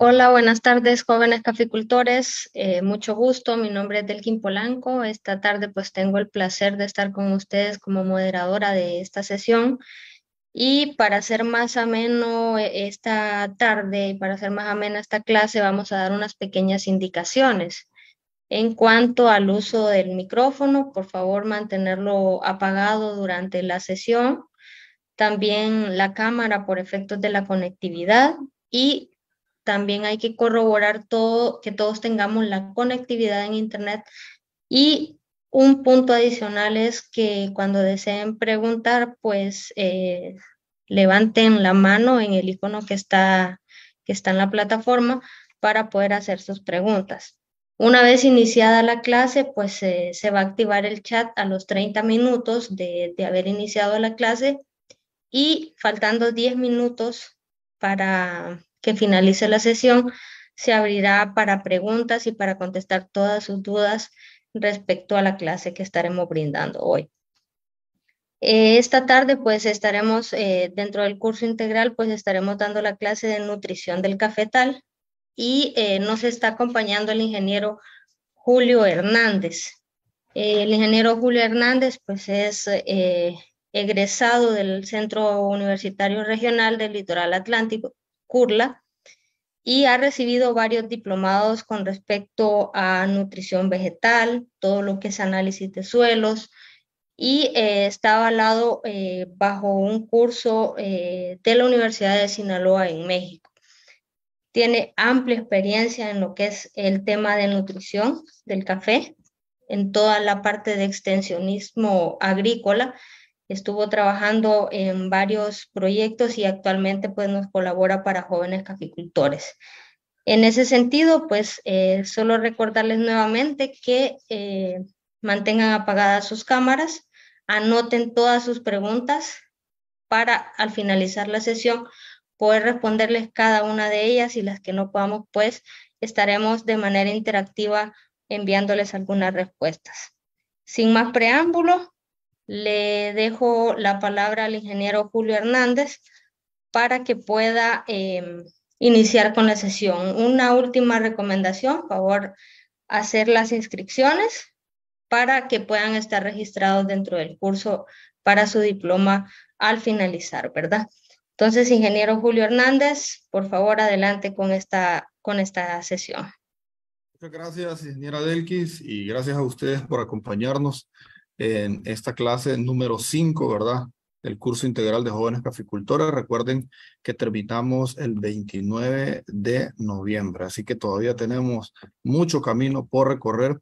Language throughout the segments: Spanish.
Hola, buenas tardes, jóvenes caficultores. Eh, mucho gusto, mi nombre es Delkin Polanco. Esta tarde pues tengo el placer de estar con ustedes como moderadora de esta sesión. Y para hacer más ameno esta tarde y para hacer más amena esta clase, vamos a dar unas pequeñas indicaciones. En cuanto al uso del micrófono, por favor mantenerlo apagado durante la sesión. También la cámara por efectos de la conectividad y también hay que corroborar todo, que todos tengamos la conectividad en Internet. Y un punto adicional es que cuando deseen preguntar, pues eh, levanten la mano en el icono que está, que está en la plataforma para poder hacer sus preguntas. Una vez iniciada la clase, pues eh, se va a activar el chat a los 30 minutos de, de, haber iniciado la clase y faltando 10 minutos para, que finalice la sesión, se abrirá para preguntas y para contestar todas sus dudas respecto a la clase que estaremos brindando hoy. Eh, esta tarde, pues estaremos eh, dentro del curso integral, pues estaremos dando la clase de nutrición del cafetal y eh, nos está acompañando el ingeniero Julio Hernández. el ingeniero Julio Hernández, pues es egresado del Centro Universitario Regional del Litoral Atlántico CURLA y ha recibido varios diplomados con respecto a nutrición vegetal, todo lo que es análisis de suelos y eh, está avalado eh, bajo un curso eh, de la Universidad de Sinaloa en México. Tiene amplia experiencia en lo que es el tema de nutrición del café, en toda la parte de extensionismo agrícola, estuvo trabajando en varios proyectos y actualmente pues nos colabora para jóvenes caficultores. En ese sentido, pues eh, solo recordarles nuevamente que eh, mantengan apagadas sus cámaras, anoten todas sus preguntas para al finalizar la sesión poder responderles cada una de ellas y las que no podamos, pues estaremos de manera interactiva enviándoles algunas respuestas. Sin más preámbulo, le dejo la palabra al ingeniero Julio Hernández para que pueda em, iniciar con la sesión. Una última recomendación, por favor, hacer las inscripciones para que puedan estar registrados dentro del curso para su diploma al finalizar, ¿verdad? Entonces, ingeniero Julio Hernández, por favor, adelante con esta, con esta sesión. Muchas gracias, señora Delquis, y gracias a ustedes por acompañarnos en esta clase número 5, ¿verdad? El curso integral de jóvenes caficultores. Recuerden que terminamos el 29 de noviembre, así que todavía tenemos mucho camino por recorrer.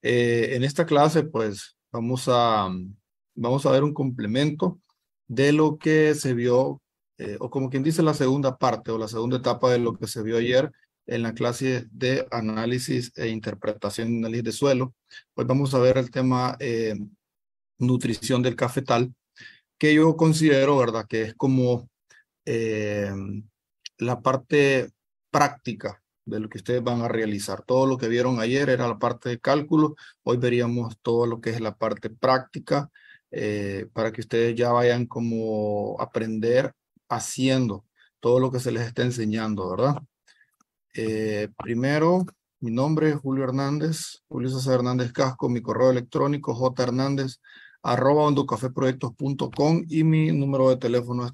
Eh, en esta clase, pues, vamos a, vamos a ver un complemento de lo que se vio, eh, o como quien dice, la segunda parte o la segunda etapa de lo que se vio ayer en la clase de análisis e interpretación de análisis de suelo. Hoy pues vamos a ver el tema eh, nutrición del cafetal, que yo considero, ¿verdad?, que es como eh, la parte práctica de lo que ustedes van a realizar. Todo lo que vieron ayer era la parte de cálculo, hoy veríamos todo lo que es la parte práctica eh, para que ustedes ya vayan como aprender haciendo todo lo que se les está enseñando, ¿verdad? Eh, primero, mi nombre es Julio Hernández, Julio César Hernández Casco, mi correo electrónico Hernández arroba ondocafeproyectos.com y mi número de teléfono es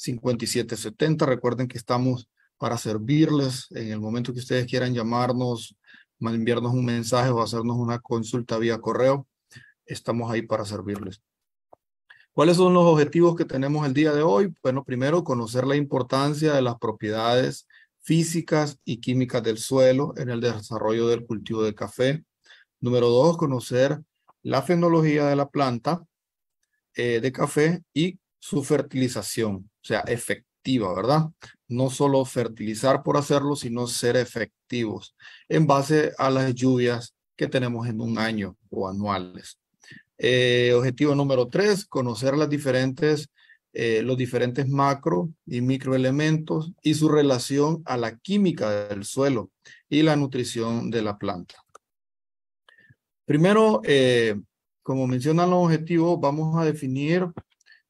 3310-5770. Recuerden que estamos para servirles en el momento que ustedes quieran llamarnos, enviarnos un mensaje o hacernos una consulta vía correo. Estamos ahí para servirles. ¿Cuáles son los objetivos que tenemos el día de hoy? Bueno, primero, conocer la importancia de las propiedades físicas y químicas del suelo en el desarrollo del cultivo de café. Número dos, conocer la fenología de la planta eh, de café y su fertilización, o sea, efectiva, ¿verdad? No solo fertilizar por hacerlo, sino ser efectivos en base a las lluvias que tenemos en un año o anuales. Eh, objetivo número tres, conocer las diferentes eh, los diferentes macro y microelementos y su relación a la química del suelo y la nutrición de la planta. Primero, eh, como mencionan los objetivos, vamos a definir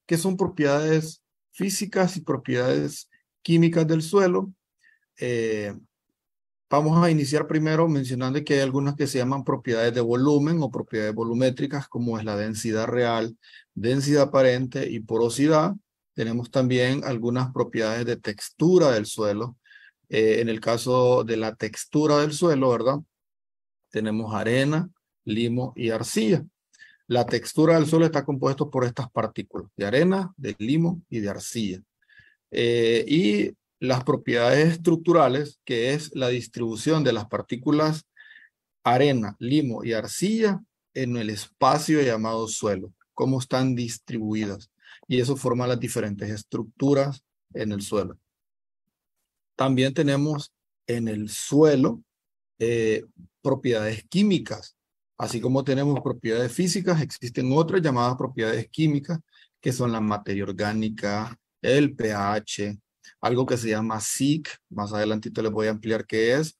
qué son propiedades físicas y propiedades químicas del suelo. Eh, Vamos a iniciar primero mencionando que hay algunas que se llaman propiedades de volumen o propiedades volumétricas, como es la densidad real, densidad aparente y porosidad. Tenemos también algunas propiedades de textura del suelo. Eh, en el caso de la textura del suelo, ¿verdad? Tenemos arena, limo y arcilla. La textura del suelo está compuesto por estas partículas de arena, de limo y de arcilla. Eh, y las propiedades estructurales, que es la distribución de las partículas arena, limo y arcilla en el espacio llamado suelo, cómo están distribuidas. Y eso forma las diferentes estructuras en el suelo. También tenemos en el suelo eh, propiedades químicas. Así como tenemos propiedades físicas, existen otras llamadas propiedades químicas, que son la materia orgánica, el pH, algo que se llama SIC, más adelantito les voy a ampliar qué es,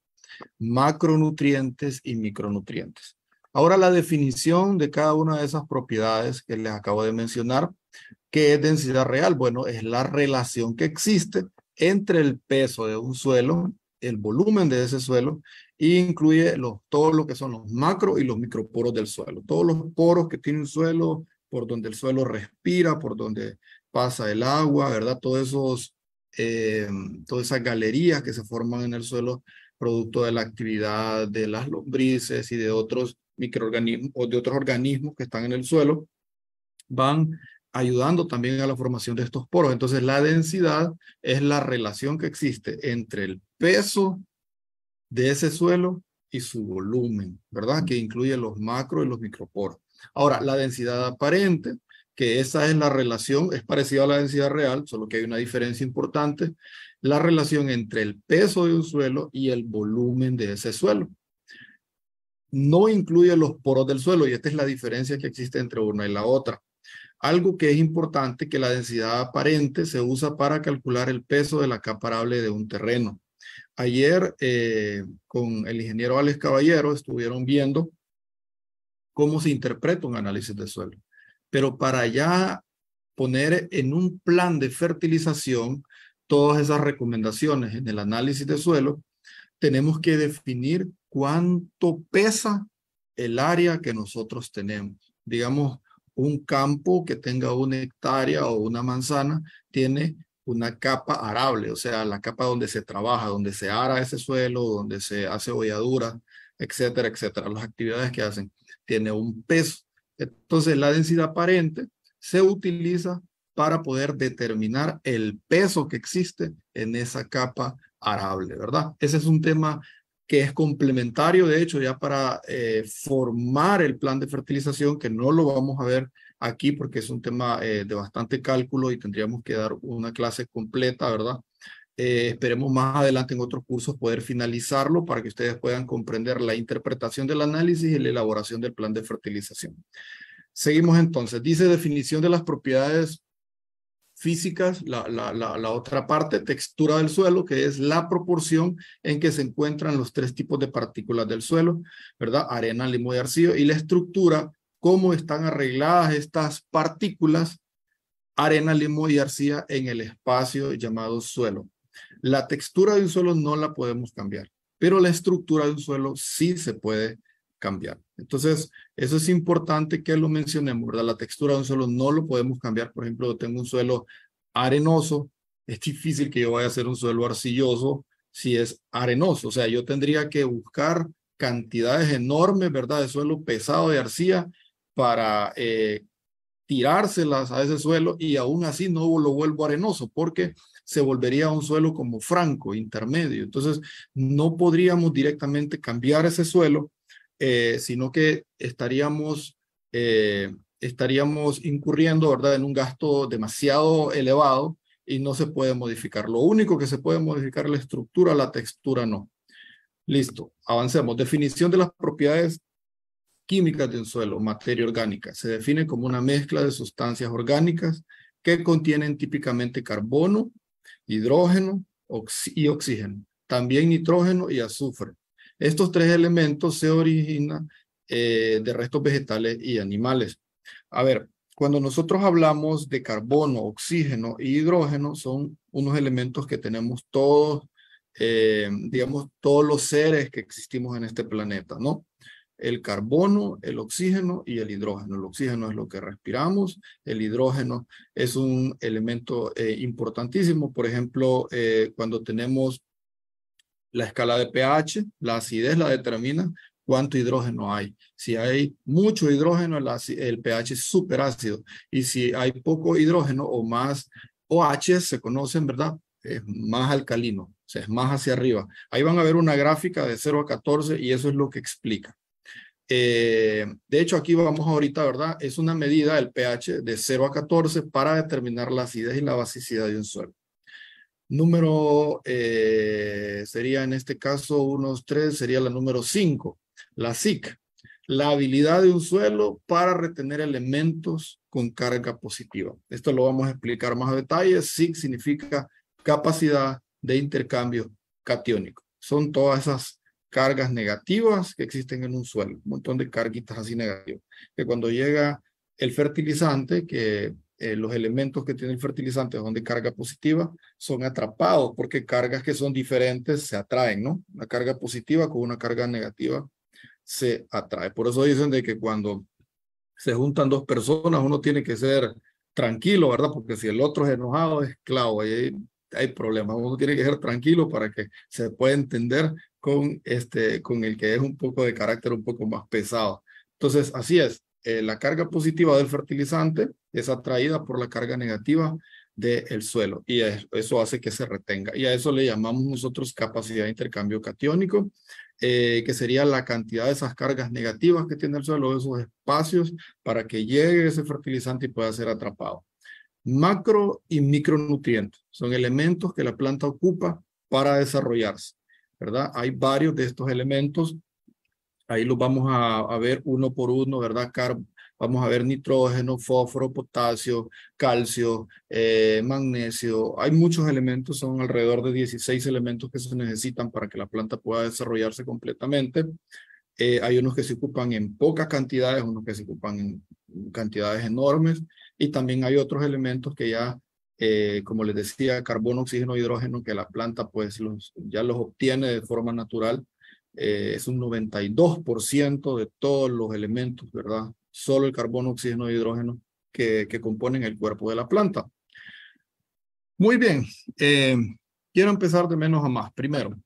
macronutrientes y micronutrientes. Ahora la definición de cada una de esas propiedades que les acabo de mencionar, ¿qué es densidad real? Bueno, es la relación que existe entre el peso de un suelo, el volumen de ese suelo, e incluye los, todo lo que son los macro y los microporos del suelo. Todos los poros que tiene un suelo, por donde el suelo respira, por donde pasa el agua, ¿verdad? Todos esos eh, todas esas galerías que se forman en el suelo producto de la actividad de las lombrices y de otros microorganismos o de otros organismos que están en el suelo, van ayudando también a la formación de estos poros. Entonces, la densidad es la relación que existe entre el peso de ese suelo y su volumen, ¿verdad? Que incluye los macro y los microporos. Ahora, la densidad aparente que esa es la relación, es parecida a la densidad real, solo que hay una diferencia importante, la relación entre el peso de un suelo y el volumen de ese suelo. No incluye los poros del suelo y esta es la diferencia que existe entre una y la otra. Algo que es importante que la densidad aparente se usa para calcular el peso de la caparable de un terreno. Ayer eh, con el ingeniero Alex Caballero estuvieron viendo cómo se interpreta un análisis de suelo pero para ya poner en un plan de fertilización todas esas recomendaciones en el análisis de suelo, tenemos que definir cuánto pesa el área que nosotros tenemos. Digamos, un campo que tenga una hectárea o una manzana tiene una capa arable, o sea, la capa donde se trabaja, donde se ara ese suelo, donde se hace holladura etcétera, etcétera, las actividades que hacen. Tiene un peso. Entonces, la densidad aparente se utiliza para poder determinar el peso que existe en esa capa arable, ¿verdad? Ese es un tema que es complementario, de hecho, ya para eh, formar el plan de fertilización, que no lo vamos a ver aquí porque es un tema eh, de bastante cálculo y tendríamos que dar una clase completa, ¿verdad? Eh, esperemos más adelante en otros cursos poder finalizarlo para que ustedes puedan comprender la interpretación del análisis y la elaboración del plan de fertilización. Seguimos entonces. Dice definición de las propiedades físicas, la, la, otra parte, textura del suelo, que es la proporción en que se encuentran los tres tipos de partículas del suelo, ¿verdad? Arena, limo y arcillo. Y la estructura, cómo están arregladas estas partículas, arena, limo y arcilla en el espacio llamado suelo. La textura de un suelo no la podemos cambiar, pero la estructura de un suelo sí se puede cambiar. Entonces, eso es importante que lo mencionemos, ¿verdad? La textura de un suelo no lo podemos cambiar. Por ejemplo, yo tengo un suelo arenoso, es difícil que yo vaya a hacer un suelo arcilloso si es arenoso. O sea, yo tendría que buscar cantidades enormes, ¿verdad? De suelo pesado de arcilla para eh, tirárselas a ese suelo y aún así no lo vuelvo arenoso porque se volvería un suelo como franco, intermedio. Entonces, no podríamos directamente cambiar ese suelo, eh, sino que estaríamos, eh, estaríamos incurriendo ¿verdad? en un gasto demasiado elevado y no se puede modificar. Lo único que se puede modificar es la estructura, la textura no. Listo, avancemos. Definición de las propiedades químicas de un suelo, materia orgánica. Se define como una mezcla de sustancias orgánicas que contienen típicamente carbono, hidrógeno y oxígeno, también nitrógeno y azufre. Estos tres elementos se originan eh, de restos vegetales y animales. A ver, cuando nosotros hablamos de carbono, oxígeno y hidrógeno, son unos elementos que tenemos todos, eh, digamos, todos los seres que existimos en este planeta, ¿no? el carbono, el oxígeno y el hidrógeno. El oxígeno es lo que respiramos, el hidrógeno es un elemento eh, importantísimo. Por ejemplo, eh, cuando tenemos la escala de pH, la acidez la determina cuánto hidrógeno hay. Si hay mucho hidrógeno, el, el pH es súper ácido. Y si hay poco hidrógeno o más OH, se conocen, ¿verdad? Es más alcalino, o sea, es más hacia arriba. Ahí van a ver una gráfica de 0 a 14 y eso es lo que explica. Eh, de hecho, aquí vamos ahorita, ¿verdad? Es una medida del pH de 0 a 14 para determinar la acidez y la basicidad de un suelo. Número eh, sería en este caso unos 3, sería la número 5, la SIC, la habilidad de un suelo para retener elementos con carga positiva. Esto lo vamos a explicar más a detalle. SIC significa capacidad de intercambio catiónico. Son todas esas cargas negativas que existen en un suelo, un montón de carguitas así negativas, que cuando llega el fertilizante, que eh, los elementos que tienen el fertilizante son de carga positiva, son atrapados porque cargas que son diferentes se atraen, ¿no? Una carga positiva con una carga negativa se atrae. Por eso dicen de que cuando se juntan dos personas, uno tiene que ser tranquilo, ¿verdad? Porque si el otro es enojado, es clavo, Ahí hay problemas. Uno tiene que ser tranquilo para que se pueda entender con, este, con el que es un poco de carácter un poco más pesado. Entonces, así es. Eh, la carga positiva del fertilizante es atraída por la carga negativa del suelo y eso hace que se retenga. Y a eso le llamamos nosotros capacidad de intercambio catiónico, eh, que sería la cantidad de esas cargas negativas que tiene el suelo, esos espacios para que llegue ese fertilizante y pueda ser atrapado. Macro y micronutrientes son elementos que la planta ocupa para desarrollarse, ¿verdad? Hay varios de estos elementos. Ahí los vamos a, ver uno por uno, ¿verdad? vamos a ver nitrógeno, fósforo, potasio, calcio, eh, magnesio. Hay muchos elementos, son alrededor de 16 elementos que se necesitan para que la planta pueda desarrollarse completamente. Eh, hay unos que se ocupan en pocas cantidades, unos que se ocupan en cantidades enormes. Y también hay otros elementos que ya, eh, como les decía, carbono, oxígeno, hidrógeno, que la planta pues ya los obtiene de forma natural. Eh, es un 92% de todos los elementos, ¿verdad? Solo el carbono, oxígeno hidrógeno que, que componen el cuerpo de la planta. Muy bien, eh, quiero empezar de menos a más. Primero,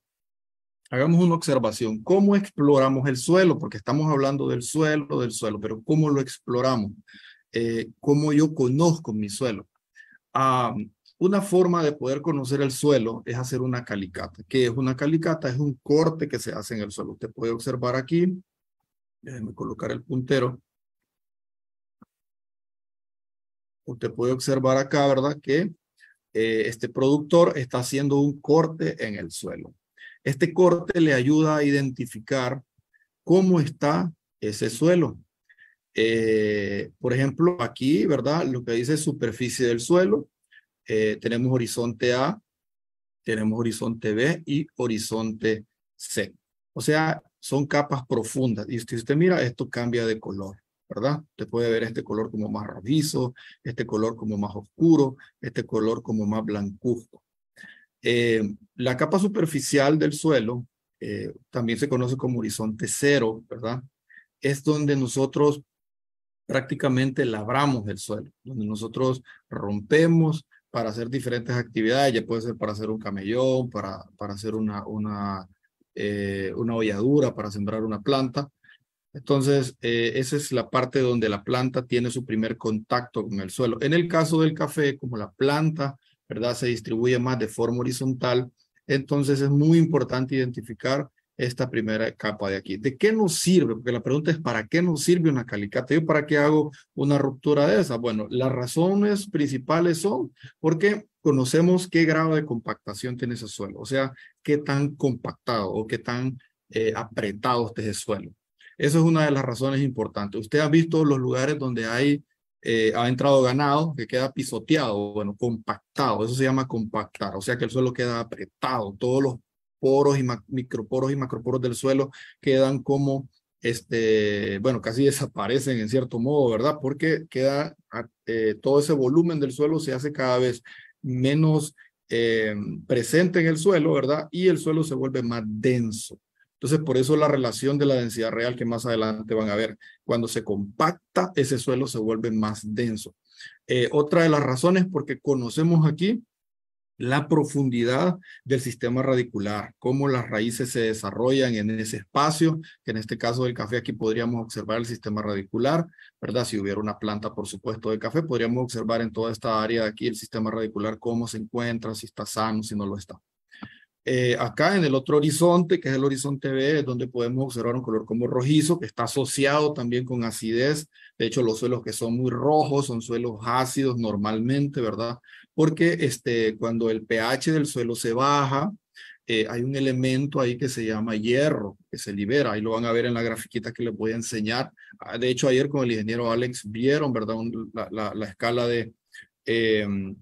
hagamos una observación. ¿Cómo exploramos el suelo? Porque estamos hablando del suelo, del suelo, pero ¿cómo lo exploramos? Eh, cómo yo conozco mi suelo. una forma de poder conocer el suelo es hacer una calicata. ¿Qué es una calicata? Es un corte que se hace en el suelo. Usted puede observar aquí. Déjeme colocar el puntero. Usted puede observar acá, ¿verdad? Que eh, este productor está haciendo un corte en el suelo. Este corte le ayuda a identificar cómo está ese suelo. Eh, por ejemplo, aquí, ¿verdad? Lo que dice superficie del suelo, eh, tenemos horizonte A, tenemos horizonte B y horizonte C. O sea, son capas profundas. Y si usted mira, esto cambia de color, ¿verdad? Usted puede ver este color como más rojizo, este color como más oscuro, este color como más blancuzco. Eh, la capa superficial del suelo también se conoce como horizonte cero, ¿verdad? Es donde nosotros prácticamente labramos el suelo, donde nosotros rompemos para hacer diferentes actividades, ya puede ser para hacer un camellón, para, para hacer una, una, eh, una holladura, para sembrar una planta. Entonces, eh, esa es la parte donde la planta tiene su primer contacto con el suelo. En el caso del café, como la planta, ¿verdad? Se distribuye más de forma horizontal, entonces es muy importante identificar esta primera capa de aquí. ¿De qué nos sirve? Porque la pregunta es, ¿para qué nos sirve una calicata? ¿Yo para qué hago una ruptura de esa? Bueno, las razones principales son porque conocemos qué grado de compactación tiene ese suelo, o sea, qué tan compactado o qué tan eh, apretado está ese suelo. Esa es una de las razones importantes. Usted ha visto los lugares donde hay, eh, ha entrado ganado, que queda pisoteado, bueno, compactado, eso se llama compactar, o sea que el suelo queda apretado, todos los poros y microporos y macroporos del suelo quedan como, este, bueno, casi desaparecen en cierto modo, ¿verdad? Porque queda, ah, eh, todo ese volumen del suelo se hace cada vez menos eh, presente en el suelo, ¿verdad? Y el suelo se vuelve más denso. Entonces, por eso la relación de la densidad real que más adelante van a ver, cuando se compacta, ese suelo se vuelve más denso. Eh, otra de las razones porque conocemos aquí la profundidad del sistema radicular, cómo las raíces se desarrollan en ese espacio, que en este caso del café aquí podríamos observar el sistema radicular, ¿verdad? Si hubiera una planta, por supuesto, de café, podríamos observar en toda esta área de aquí el sistema radicular, cómo se encuentra, si está sano, si no lo está. Eh, acá en el otro horizonte, que es el horizonte B, es donde podemos observar un color como rojizo, que está asociado también con acidez. De hecho, los suelos que son muy rojos son suelos ácidos normalmente, ¿verdad? porque este, cuando el pH del suelo se baja, eh, hay un elemento ahí que se llama hierro, que se libera. Ahí lo van a ver en la grafiquita que les voy a enseñar. Ah, de hecho, ayer con el ingeniero Alex vieron, ¿verdad? la, escala de... Em,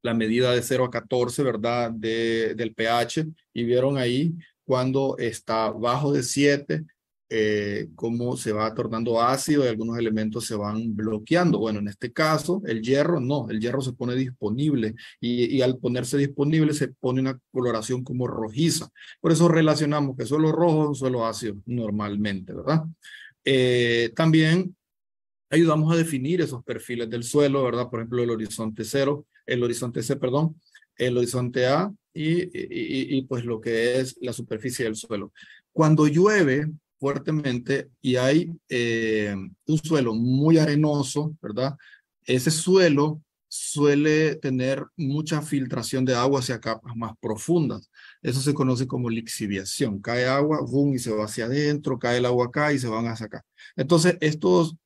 la medida de 0 a 14, ¿verdad? del pH y vieron ahí cuando está bajo de 7 eh, cómo se va tornando ácido y algunos elementos se van bloqueando. Bueno, en este caso, el hierro no, el hierro se pone disponible y, al ponerse disponible se pone una coloración como rojiza. Por eso relacionamos que suelo rojo es suelo ácido normalmente, ¿verdad? Eh, también ayudamos a definir esos perfiles del suelo, ¿verdad? Por ejemplo, el horizonte cero, el horizonte C, perdón, el horizonte A y, y pues lo que es la superficie del suelo. Cuando llueve, fuertemente y hay eh, un suelo muy arenoso, ¿verdad? Ese suelo suele tener mucha filtración de agua hacia capas más profundas. Eso se conoce como lixiviación. Cae agua, boom, y se va hacia adentro, cae el agua acá y se van hacia acá. Entonces, estos,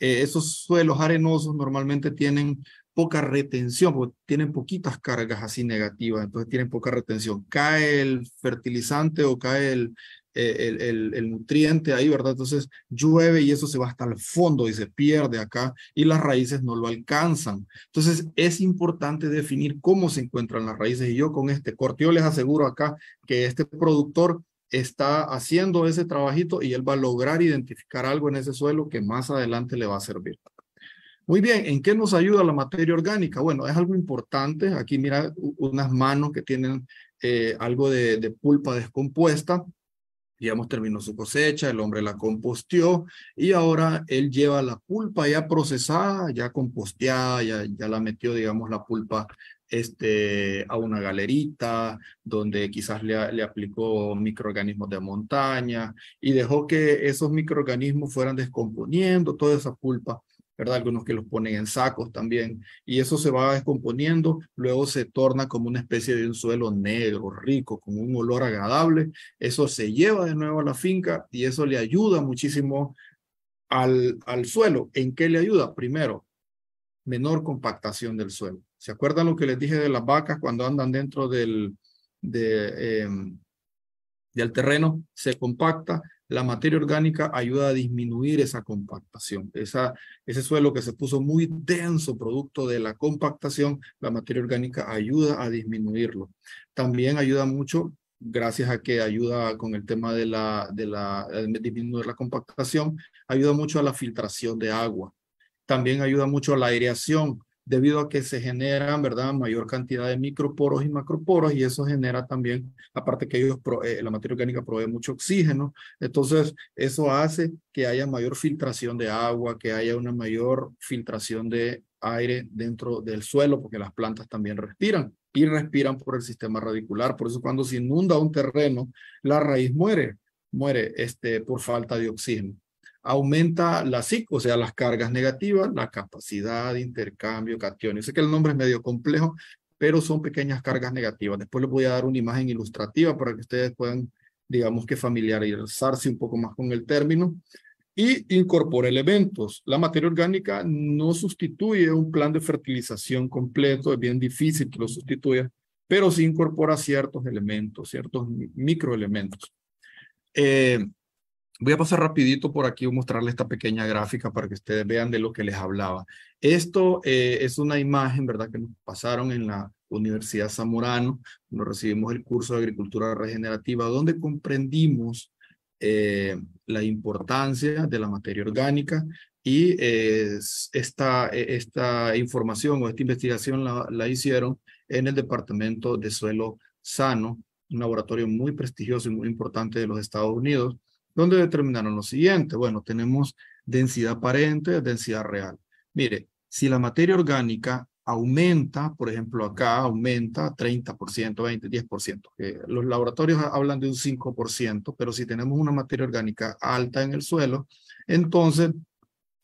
eh, esos suelos arenosos normalmente tienen poca retención, porque tienen poquitas cargas así negativas, entonces tienen poca retención. Cae el fertilizante o cae el, eh, el, nutriente ahí, ¿verdad? Entonces llueve y eso se va hasta el fondo y se pierde acá y las raíces no lo alcanzan. Entonces es importante definir cómo se encuentran las raíces y yo con este corte, les aseguro acá que este productor está haciendo ese trabajito y él va a lograr identificar algo en ese suelo que más adelante le va a servir. Muy bien, ¿en qué nos ayuda la materia orgánica? Bueno, es algo importante. Aquí mira unas manos que tienen eh, algo de pulpa descompuesta digamos, terminó su cosecha, el hombre la compostió y ahora él lleva la pulpa ya procesada, ya composteada, ya, ya la metió, digamos, la pulpa este, a una galerita donde quizás le, le aplicó microorganismos de montaña y dejó que esos microorganismos fueran descomponiendo toda esa pulpa ¿verdad? Algunos que los ponen en sacos también. Y eso se va descomponiendo, luego se torna como una especie de un suelo negro, rico, con un olor agradable. Eso se lleva de nuevo a la finca y eso le ayuda muchísimo al, al suelo. ¿En qué le ayuda? Primero, menor compactación del suelo. ¿Se acuerdan lo que les dije de las vacas cuando andan dentro del, de, em, del terreno? Se compacta, la materia orgánica ayuda a disminuir esa compactación. ese suelo que se puso muy denso producto de la compactación, la materia orgánica ayuda a disminuirlo. También ayuda mucho, gracias a que ayuda con el tema de la, de disminuir la compactación, ayuda mucho a la filtración de agua. También ayuda mucho a la aireación, debido a que se generan, ¿verdad?, mayor cantidad de microporos y macroporos, y eso genera también, aparte que ellos, eh, la materia orgánica provee mucho oxígeno, entonces eso hace que haya mayor filtración de agua, que haya una mayor filtración de aire dentro del suelo, porque las plantas también respiran y respiran por el sistema radicular. Por eso cuando se inunda un terreno, la raíz muere, muere este, por falta de oxígeno aumenta la SIC, o sea, las cargas negativas, la capacidad de intercambio cationes. Sé que el nombre es medio complejo, pero son pequeñas cargas negativas. Después les voy a dar una imagen ilustrativa para que ustedes puedan, digamos que familiarizarse un poco más con el término. Y incorpora elementos. La materia orgánica no sustituye un plan de fertilización completo, es bien difícil que lo sustituya, pero sí incorpora ciertos elementos, ciertos microelementos. Eh, Voy a pasar rapidito por aquí, y mostrarles esta pequeña gráfica para que ustedes vean de lo que les hablaba. Esto eh, es una imagen, ¿verdad?, que nos pasaron en la Universidad Zamorano, nos recibimos el curso de Agricultura Regenerativa, donde comprendimos eh, la importancia de la materia orgánica y eh, esta, e, esta información o esta investigación la hicieron en el Departamento de Suelo Sano, un laboratorio muy prestigioso y muy importante de los Estados Unidos, donde determinaron lo siguiente. Bueno, tenemos densidad aparente, densidad real. Mire, si la materia orgánica aumenta, por ejemplo, acá aumenta 30%, 20%, 10%. los laboratorios hablan de un 5%, pero si tenemos una materia orgánica alta en el suelo, entonces,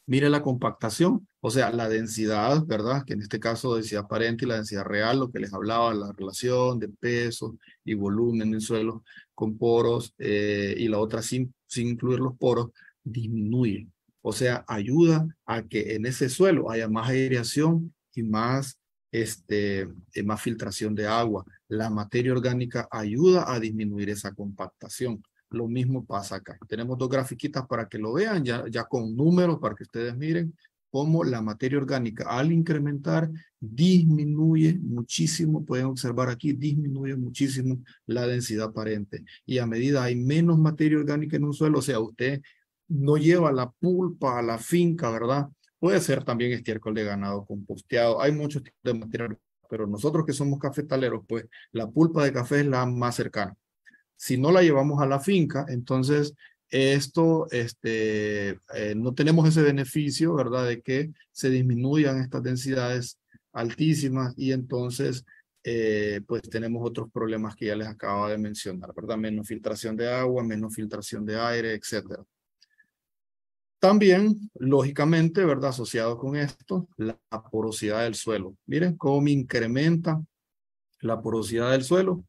mire la compactación, o sea, la densidad, ¿verdad? Que en este caso densidad aparente y la densidad real, lo que les hablaba, la relación de peso y volumen en el suelo, con poros eh, y la otra sin, sin incluir los poros, disminuye. O sea, ayuda a que en ese suelo haya más aireación y más, este, eh, más filtración de agua. La materia orgánica ayuda a disminuir esa compactación. Lo mismo pasa acá. Tenemos dos grafiquitas para que lo vean, ya, ya con números para que ustedes miren como la materia orgánica al incrementar disminuye muchísimo, pueden observar aquí, disminuye muchísimo la densidad aparente. Y a medida hay menos materia orgánica en un suelo, o sea, usted no lleva la pulpa a la finca, ¿verdad? Puede ser también estiércol de ganado composteado. Hay muchos tipos de material, pero nosotros que somos cafetaleros, pues la pulpa de café es la más cercana. Si no la llevamos a la finca, entonces esto, este, eh, no tenemos ese beneficio, ¿verdad? De que se disminuyan estas densidades altísimas y entonces, eh, pues tenemos otros problemas que ya les acabo de mencionar, ¿verdad? Menos filtración de agua, menos filtración de aire, etcétera. También, lógicamente, ¿verdad? Asociado con esto, la porosidad del suelo. Miren cómo incrementa la porosidad del suelo,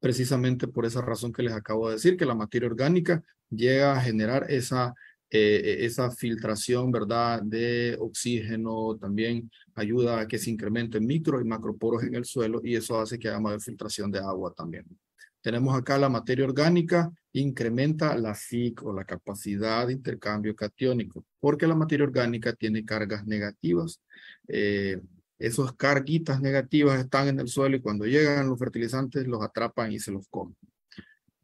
precisamente por esa razón que les acabo de decir, que la materia orgánica llega a generar esa, eh, eh, esa filtración, ¿verdad?, de oxígeno, también ayuda a que se incrementen micro y macroporos en el suelo y eso hace que haya más filtración de agua también. Tenemos acá la materia orgánica, incrementa la SIC o la capacidad de intercambio catiónico, porque la materia orgánica tiene cargas negativas. Eh, esas carguitas negativas están en el suelo y cuando llegan los fertilizantes los atrapan y se los comen.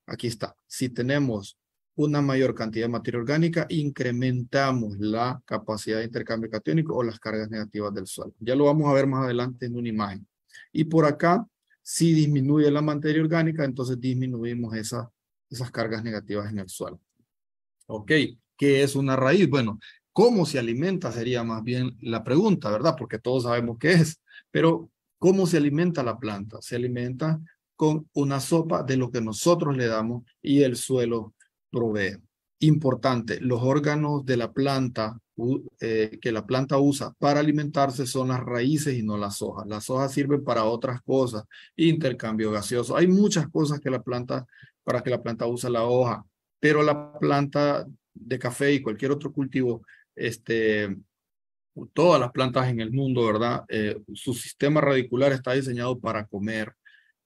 Aquí está. Si tenemos una mayor cantidad de materia orgánica, incrementamos la capacidad de intercambio catiónico o las cargas negativas del suelo. Ya lo vamos a ver más adelante en una imagen. Y por acá, si disminuye la materia orgánica, entonces disminuimos esa, esas cargas negativas en el suelo. Ok, ¿qué es una raíz? Bueno, ¿cómo se alimenta? Sería más bien la pregunta, ¿verdad? Porque todos sabemos qué es. Pero, ¿cómo se alimenta la planta? Se alimenta con una sopa de lo que nosotros le damos y el suelo provee. Importante, los órganos de la planta eh, que la planta usa para alimentarse son las raíces y no las hojas. Las hojas sirven para otras cosas, intercambio gaseoso. Hay muchas cosas que la planta, para que la planta usa la hoja, pero la planta de café y cualquier otro cultivo, este, todas las plantas en el mundo, ¿verdad? Eh, su sistema radicular está diseñado para comer.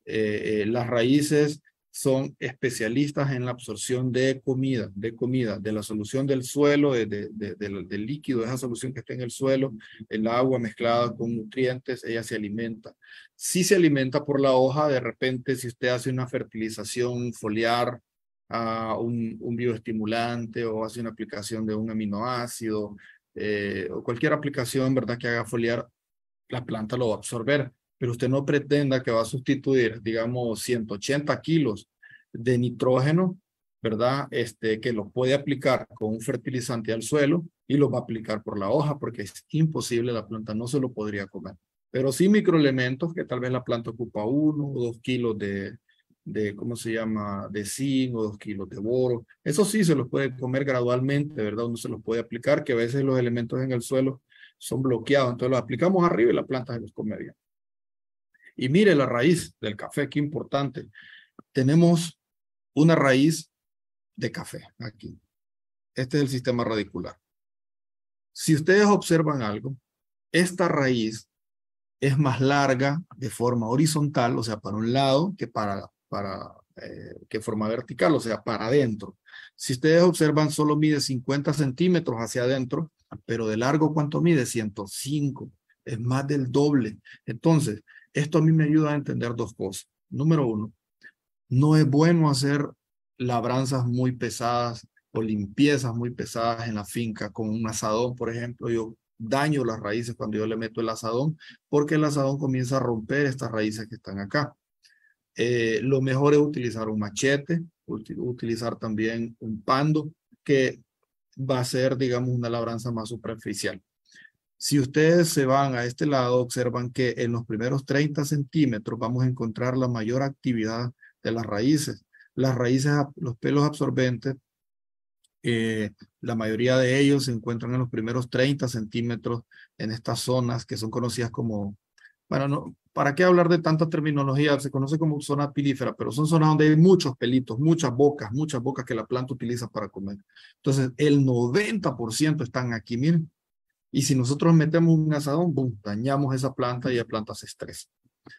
Eh, las raíces son especialistas en la absorción de comida, de comida, de la solución del suelo, de, del líquido, de esa solución que está en el suelo, el agua mezclada con nutrientes, ella se alimenta. Si se alimenta por la hoja, de repente si usted hace una fertilización foliar, a ah, un, bioestimulante o hace una aplicación de un aminoácido eh, o cualquier aplicación, ¿verdad? Que haga foliar, la planta lo va a absorber pero usted no pretenda que va a sustituir, digamos, 180 kilos de nitrógeno, ¿verdad? Este, que lo puede aplicar con un fertilizante al suelo y lo va a aplicar por la hoja, porque es imposible, la planta no se lo podría comer. Pero sí microelementos, que tal vez la planta ocupa uno o dos kilos de, de ¿cómo se llama?, de zinc o dos kilos de boro. Eso sí se los puede comer gradualmente, ¿verdad? Uno se los puede aplicar, que a veces los elementos en el suelo son bloqueados. Entonces los aplicamos arriba y la planta se los come bien. Y mire la raíz del café, qué importante. Tenemos una raíz de café aquí. Este es el sistema radicular. Si ustedes observan algo, esta raíz es más larga de forma horizontal, o sea, para un lado, que para, para eh, que forma vertical, o sea, para adentro. Si ustedes observan, solo mide 50 centímetros hacia adentro, pero de largo, ¿cuánto mide? 105. Es más del doble. Entonces, esto a mí me ayuda a entender dos cosas. Número uno, no es bueno hacer labranzas muy pesadas o limpiezas muy pesadas en la finca, con un asadón, por ejemplo. Yo daño las raíces cuando yo le meto el asadón, porque el asadón comienza a romper estas raíces que están acá. Eh, lo mejor es utilizar un machete, utilizar también un pando, que va a ser, digamos, una labranza más superficial. Si ustedes se van a este lado, observan que en los primeros 30 centímetros vamos a encontrar la mayor actividad de las raíces. Las raíces, los pelos absorbentes, eh, la mayoría de ellos se encuentran en los primeros 30 centímetros en estas zonas que son conocidas como, bueno, no, ¿para qué hablar de tanta terminología? Se conoce como zona pilífera, pero son zonas donde hay muchos pelitos, muchas bocas, muchas bocas que la planta utiliza para comer. Entonces, el 90% están aquí, miren. Y si nosotros metemos un asadón, dañamos esa planta y la planta se estresa.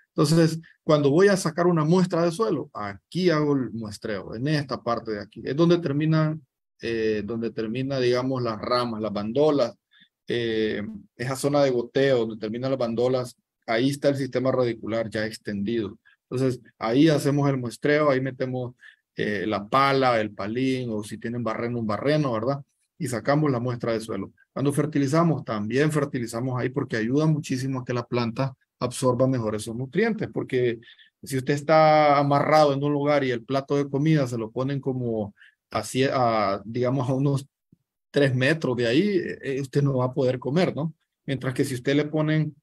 Entonces, cuando voy a sacar una muestra de suelo, aquí hago el muestreo, en esta parte de aquí. Es donde termina, eh, donde termina, digamos, las ramas, las bandolas, eh, esa zona de goteo donde terminan las bandolas, ahí está el sistema radicular ya extendido. Entonces, ahí hacemos el muestreo, ahí metemos eh, la pala, el palín, o si tienen barreno, un barreno, ¿verdad? Y sacamos la muestra de suelo. Cuando fertilizamos, también fertilizamos ahí porque ayuda muchísimo a que la planta absorba mejor esos nutrientes, porque si usted está amarrado en un lugar y el plato de comida se lo ponen como así, a, digamos, a unos tres metros de ahí, eh, eh, usted no va a poder comer, ¿no? Mientras que si usted le ponen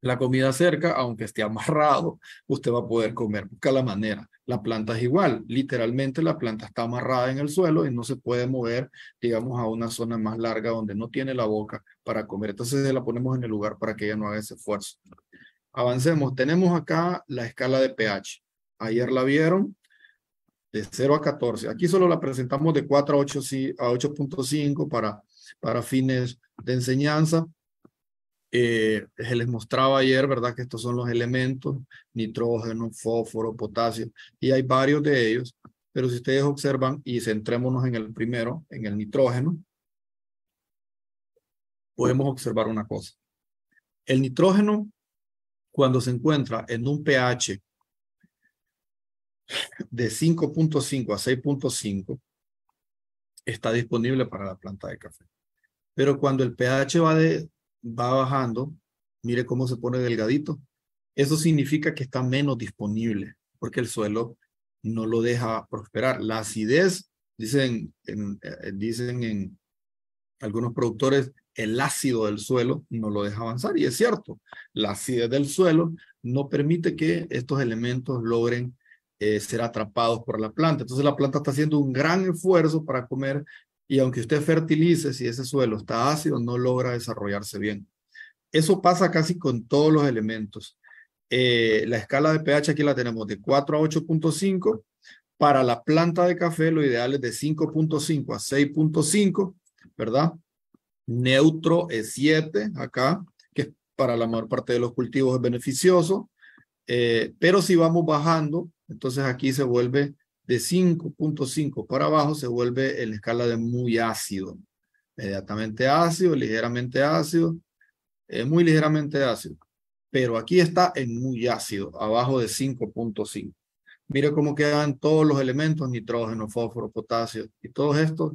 la comida cerca, aunque esté amarrado, usted va a poder comer, busca la manera. La planta es igual, literalmente la planta está amarrada en el suelo y no se puede mover, digamos, a una zona más larga donde no tiene la boca para comer. Entonces la ponemos en el lugar para que ella no haga ese esfuerzo. Avancemos, tenemos acá la escala de pH. Ayer la vieron, de 0 a 14. Aquí solo la presentamos de 4 a 8.5 a 8.5 para, para fines de enseñanza. Eh, se les mostraba ayer, ¿verdad? Que estos son los elementos, nitrógeno, fósforo, potasio, y hay varios de ellos, pero si ustedes observan y centrémonos en el primero, en el nitrógeno, podemos observar una cosa. El nitrógeno, cuando se encuentra en un pH de 5.5 a 6.5, está disponible para la planta de café. Pero cuando el pH va de va bajando, mire cómo se pone delgadito. Eso significa que está menos disponible porque el suelo no lo deja prosperar. La acidez, dicen, eh, dicen en algunos productores, el ácido del suelo no lo deja avanzar. Y es cierto, la acidez del suelo no permite que estos elementos logren eh, ser atrapados por la planta. Entonces la planta está haciendo un gran esfuerzo para comer y aunque usted fertilice, si ese suelo está ácido, no logra desarrollarse bien. Eso pasa casi con todos los elementos. Eh, la escala de pH aquí la tenemos de 4 a 8.5. Para la planta de café lo ideal es de 5.5 a 6.5, ¿verdad? Neutro es 7 acá, que para la mayor parte de los cultivos es beneficioso. Eh, pero si vamos bajando, entonces aquí se vuelve de 5.5 para abajo se vuelve en escala de muy ácido. Inmediatamente ácido, ligeramente ácido, eh, muy ligeramente ácido. Pero aquí está en muy ácido, abajo de 5.5. Mire cómo quedan todos los elementos, nitrógeno, fósforo, potasio y todos estos.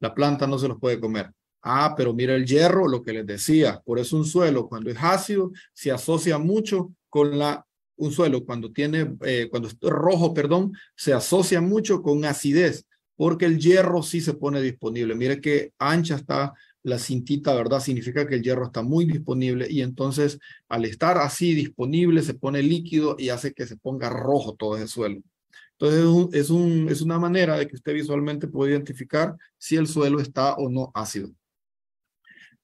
La planta no se los puede comer. Ah, pero mira el hierro, lo que les decía. Por eso un suelo, cuando es ácido, se asocia mucho con la un suelo cuando tiene, eh, cuando es rojo, perdón, se asocia mucho con acidez, porque el hierro sí se pone disponible. Mire que ancha está la cintita, ¿verdad? Significa que el hierro está muy disponible y entonces al estar así disponible se pone líquido y hace que se ponga rojo todo ese suelo. Entonces es, un, es una manera de que usted visualmente puede identificar si el suelo está o no ácido.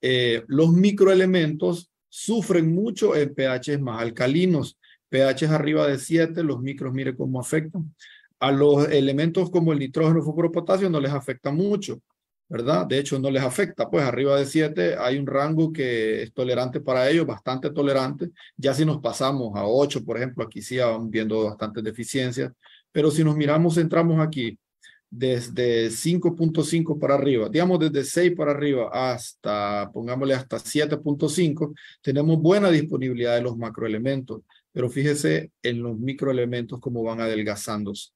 Eh, los microelementos sufren mucho en pH más alcalinos pH es arriba de 7, los micros mire cómo afectan. A los elementos como el nitrógeno, fósforo, potasio no les afecta mucho, ¿verdad? De hecho, no les afecta, pues arriba de 7 hay un rango que es tolerante para ellos, bastante tolerante. Ya si nos pasamos a 8, por ejemplo, aquí sí vamos viendo bastantes deficiencias, pero si nos miramos, entramos aquí desde 5.5 para arriba, digamos desde 6 para arriba hasta, pongámosle hasta 7.5, tenemos buena disponibilidad de los macroelementos. Pero fíjese en los microelementos cómo van adelgazándose.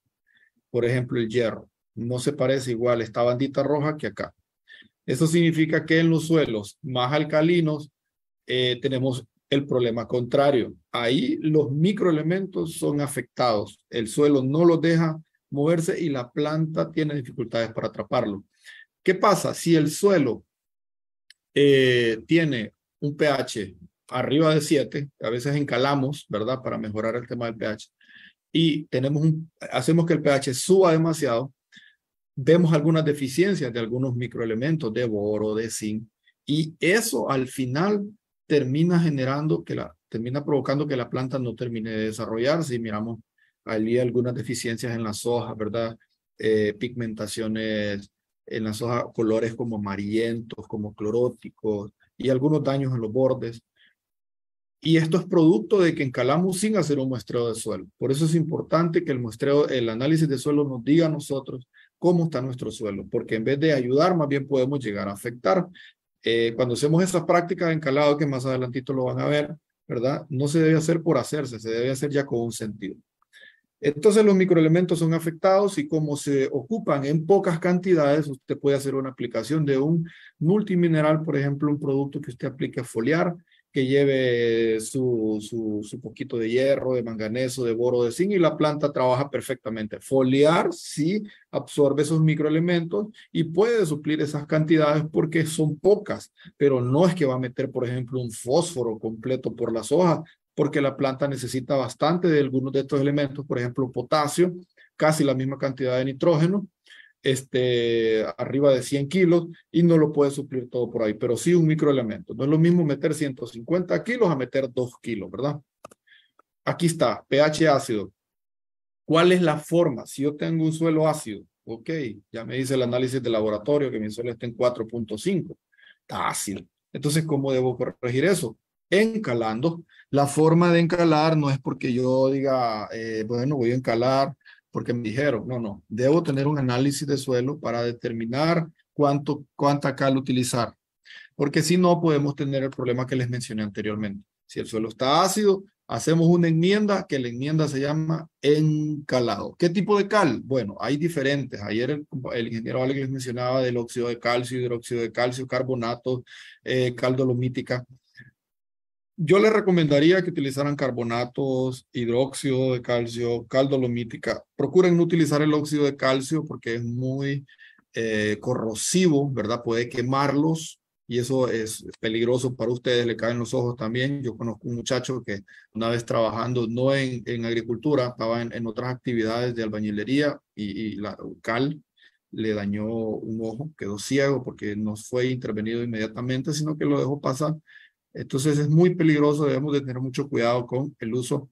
Por ejemplo, el hierro. No se parece igual esta bandita roja que acá. Eso significa que en los suelos más alcalinos eh, tenemos el problema contrario. Ahí los microelementos son afectados. El suelo no los deja moverse y la planta tiene dificultades para atraparlo. ¿Qué pasa si el suelo eh, tiene un pH arriba de 7, a veces encalamos, ¿verdad? Para mejorar el tema del pH. Y tenemos un, hacemos que el pH suba demasiado, vemos algunas deficiencias de algunos microelementos, de boro, de zinc, y eso al final termina generando que la, termina provocando que la planta no termine de desarrollarse y miramos allí algunas deficiencias en las hojas, ¿verdad? Eh, pigmentaciones en las hojas, colores como amarillentos, como cloróticos y algunos daños en los bordes. Y esto es producto de que encalamos sin hacer un muestreo de suelo. Por eso es importante que el muestreo, el análisis de suelo nos diga a nosotros cómo está nuestro suelo, porque en vez de ayudar, más bien podemos llegar a afectar. Eh, cuando hacemos esas prácticas de encalado, que más adelantito lo van a ver, ¿verdad? No se debe hacer por hacerse, se debe hacer ya con un sentido. Entonces los microelementos son afectados y como se ocupan en pocas cantidades, usted puede hacer una aplicación de un multimineral, por ejemplo, un producto que usted aplique a foliar, que lleve su, su, poquito de hierro, de manganeso, de boro, de zinc y la planta trabaja perfectamente. Foliar sí absorbe esos microelementos y puede suplir esas cantidades porque son pocas, pero no es que va a meter, por ejemplo, un fósforo completo por las hojas, porque la planta necesita bastante de algunos de estos elementos, por ejemplo, potasio, casi la misma cantidad de nitrógeno este, arriba de 100 kilos y no lo puede suplir todo por ahí, pero sí un microelemento. No es lo mismo meter 150 kilos a meter 2 kilos, ¿verdad? Aquí está, pH ácido. ¿Cuál es la forma? Si yo tengo un suelo ácido, ok, ya me dice el análisis de laboratorio que mi suelo está en 4.5, está ácido. Entonces, ¿cómo debo corregir eso? Encalando. La forma de encalar no es porque yo diga, eh, bueno, voy a encalar porque me dijeron, no, no, debo tener un análisis de suelo para determinar cuánto, cuánta cal utilizar, porque si no podemos tener el problema que les mencioné anteriormente. Si el suelo está ácido, hacemos una enmienda, que la enmienda se llama encalado. ¿Qué tipo de cal? Bueno, hay diferentes. Ayer el, ingeniero Alex les mencionaba del óxido de calcio, hidróxido de calcio, carbonato, eh, cal dolomítica yo le recomendaría que utilizaran carbonatos, hidróxido de calcio, cal dolomítica. Procuren no utilizar el óxido de calcio porque es muy eh, corrosivo, ¿verdad? Puede quemarlos y eso es peligroso para ustedes, le caen los ojos también. Yo conozco un muchacho que una vez trabajando, no en, agricultura, estaba en, otras actividades de albañilería y, y la cal le dañó un ojo, quedó ciego porque no fue intervenido inmediatamente, sino que lo dejó pasar entonces es muy peligroso, debemos tener mucho cuidado con el uso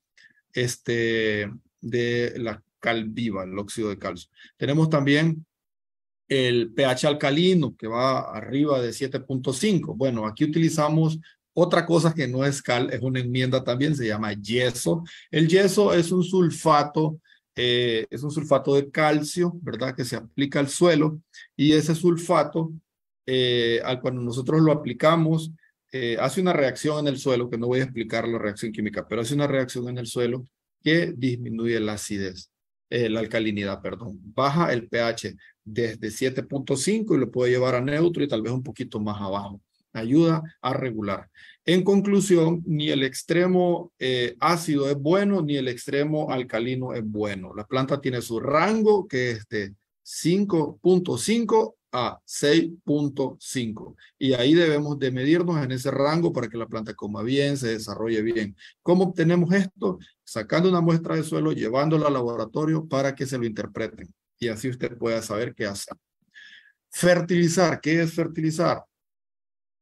este, de la cal viva, el óxido de calcio. Tenemos también el pH alcalino que va arriba de 7.5. Bueno, aquí utilizamos otra cosa que no es cal, es una enmienda también, se llama yeso. El yeso es un sulfato, eh, es un sulfato de calcio, ¿verdad? Que se aplica al suelo y ese sulfato, eh, al cuando nosotros lo aplicamos, eh, hace una reacción en el suelo, que no voy a explicar la reacción química, pero hace una reacción en el suelo que disminuye la acidez, eh, la alcalinidad, perdón. Baja el pH desde 7.5 y lo puede llevar a neutro y tal vez un poquito más abajo. Ayuda a regular. En conclusión, ni el extremo eh, ácido es bueno, ni el extremo alcalino es bueno. La planta tiene su rango que es de 5.5 a 6.5. Y ahí debemos de medirnos en ese rango para que la planta coma bien, se desarrolle bien. ¿Cómo obtenemos esto? Sacando una muestra de suelo, llevándola al laboratorio para que se lo interpreten. Y así usted pueda saber qué hace. Fertilizar. ¿Qué es fertilizar?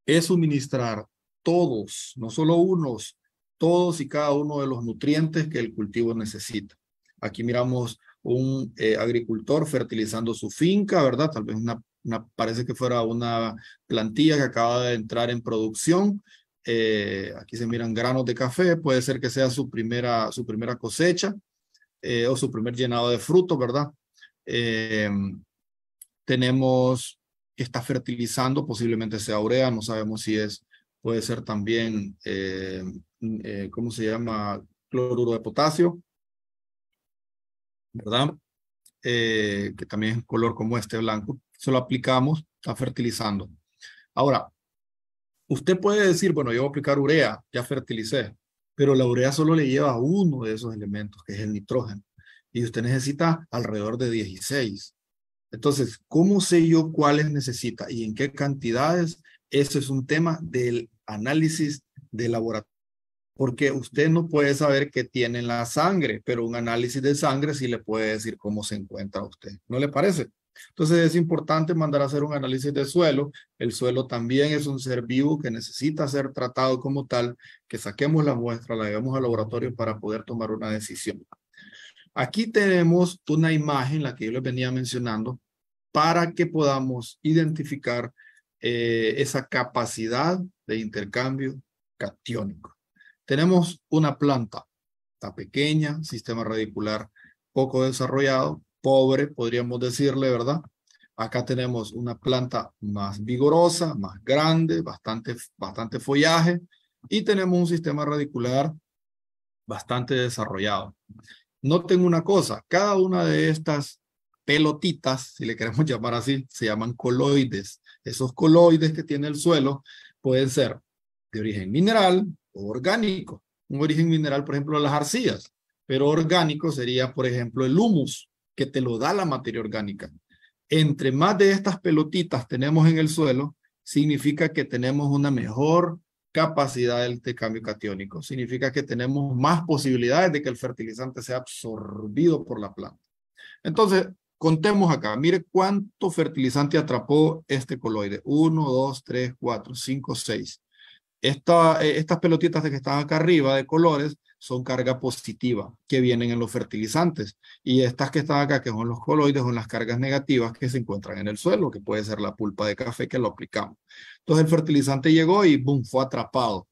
Es suministrar todos, no solo unos, todos y cada uno de los nutrientes que el cultivo necesita. Aquí miramos un eh, agricultor fertilizando su finca, ¿verdad? Tal vez una parece que fuera una plantilla que acaba de entrar en producción. Eh, aquí se miran granos de café, puede ser que sea su primera, su primera cosecha eh, o su primer llenado de frutos, ¿verdad? Eh, tenemos que está fertilizando, posiblemente sea urea, no sabemos si es, puede ser también, ¿cómo se llama? Cloruro de potasio, ¿verdad? que también es color como este blanco se lo aplicamos, está fertilizando. Ahora, usted puede decir, bueno, yo voy a aplicar urea, ya fertilicé, pero la urea solo le lleva uno de esos elementos, que es el nitrógeno, y usted necesita alrededor de 16. Entonces, ¿cómo sé yo cuáles necesita y en qué cantidades? Eso es un tema del análisis de laboratorio porque usted no puede saber qué tiene en la sangre, pero un análisis de sangre sí le puede decir cómo se encuentra usted. ¿No le parece? Entonces es importante mandar a hacer un análisis de suelo. El suelo también es un ser vivo que necesita ser tratado como tal, que saquemos la muestra, la llevemos al laboratorio para poder tomar una decisión. Aquí tenemos una imagen, la que yo les venía mencionando, para que podamos identificar eh, esa capacidad de intercambio cationico. Tenemos una planta, está pequeña, sistema radicular poco desarrollado, pobre, podríamos decirle, ¿verdad? Acá tenemos una planta más vigorosa, más grande, bastante, bastante follaje y tenemos un sistema radicular bastante desarrollado. Noten una cosa, cada una de estas pelotitas, si le queremos llamar así, se llaman coloides. Esos coloides que tiene el suelo pueden ser de origen mineral o orgánico. Un origen mineral, por ejemplo, las arcillas, pero orgánico sería, por ejemplo, el humus, que te lo da la materia orgánica. Entre más de estas pelotitas tenemos en el suelo, significa que tenemos una mejor capacidad de cambio catiónico. Significa que tenemos más posibilidades de que el fertilizante sea absorbido por la planta. Entonces, contemos acá. Mire cuánto fertilizante atrapó este coloide. Uno, dos, tres, cuatro, cinco, seis. Esta, eh, estas pelotitas de que están acá arriba de colores son carga positiva que vienen en los fertilizantes. Y estas que están acá, que son los coloides, son las cargas negativas que se encuentran en el suelo, que puede ser la pulpa de café que lo aplicamos. Entonces el fertilizante llegó y boom, fue atrapado.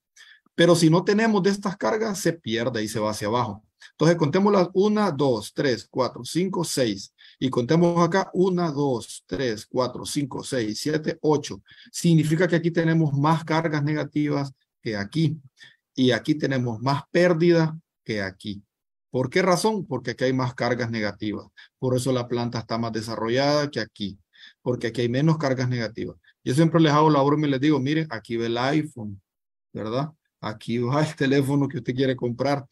Pero si no tenemos de estas cargas, se pierde y se va hacia abajo. Entonces contémoslas 1, 2, 3, 4, 5, 6. Y contemos acá 1, 2, 3, 4, 5, 6, 7, 8. Significa que aquí tenemos más cargas negativas que aquí. Y aquí tenemos más pérdida que aquí. ¿Por qué razón? Porque aquí hay más cargas negativas. Por eso la planta está más desarrollada que aquí, porque aquí hay menos cargas negativas. Yo siempre les hago la broma y les digo, miren, aquí ve el iPhone, ¿verdad? Aquí va el teléfono que usted quiere comprar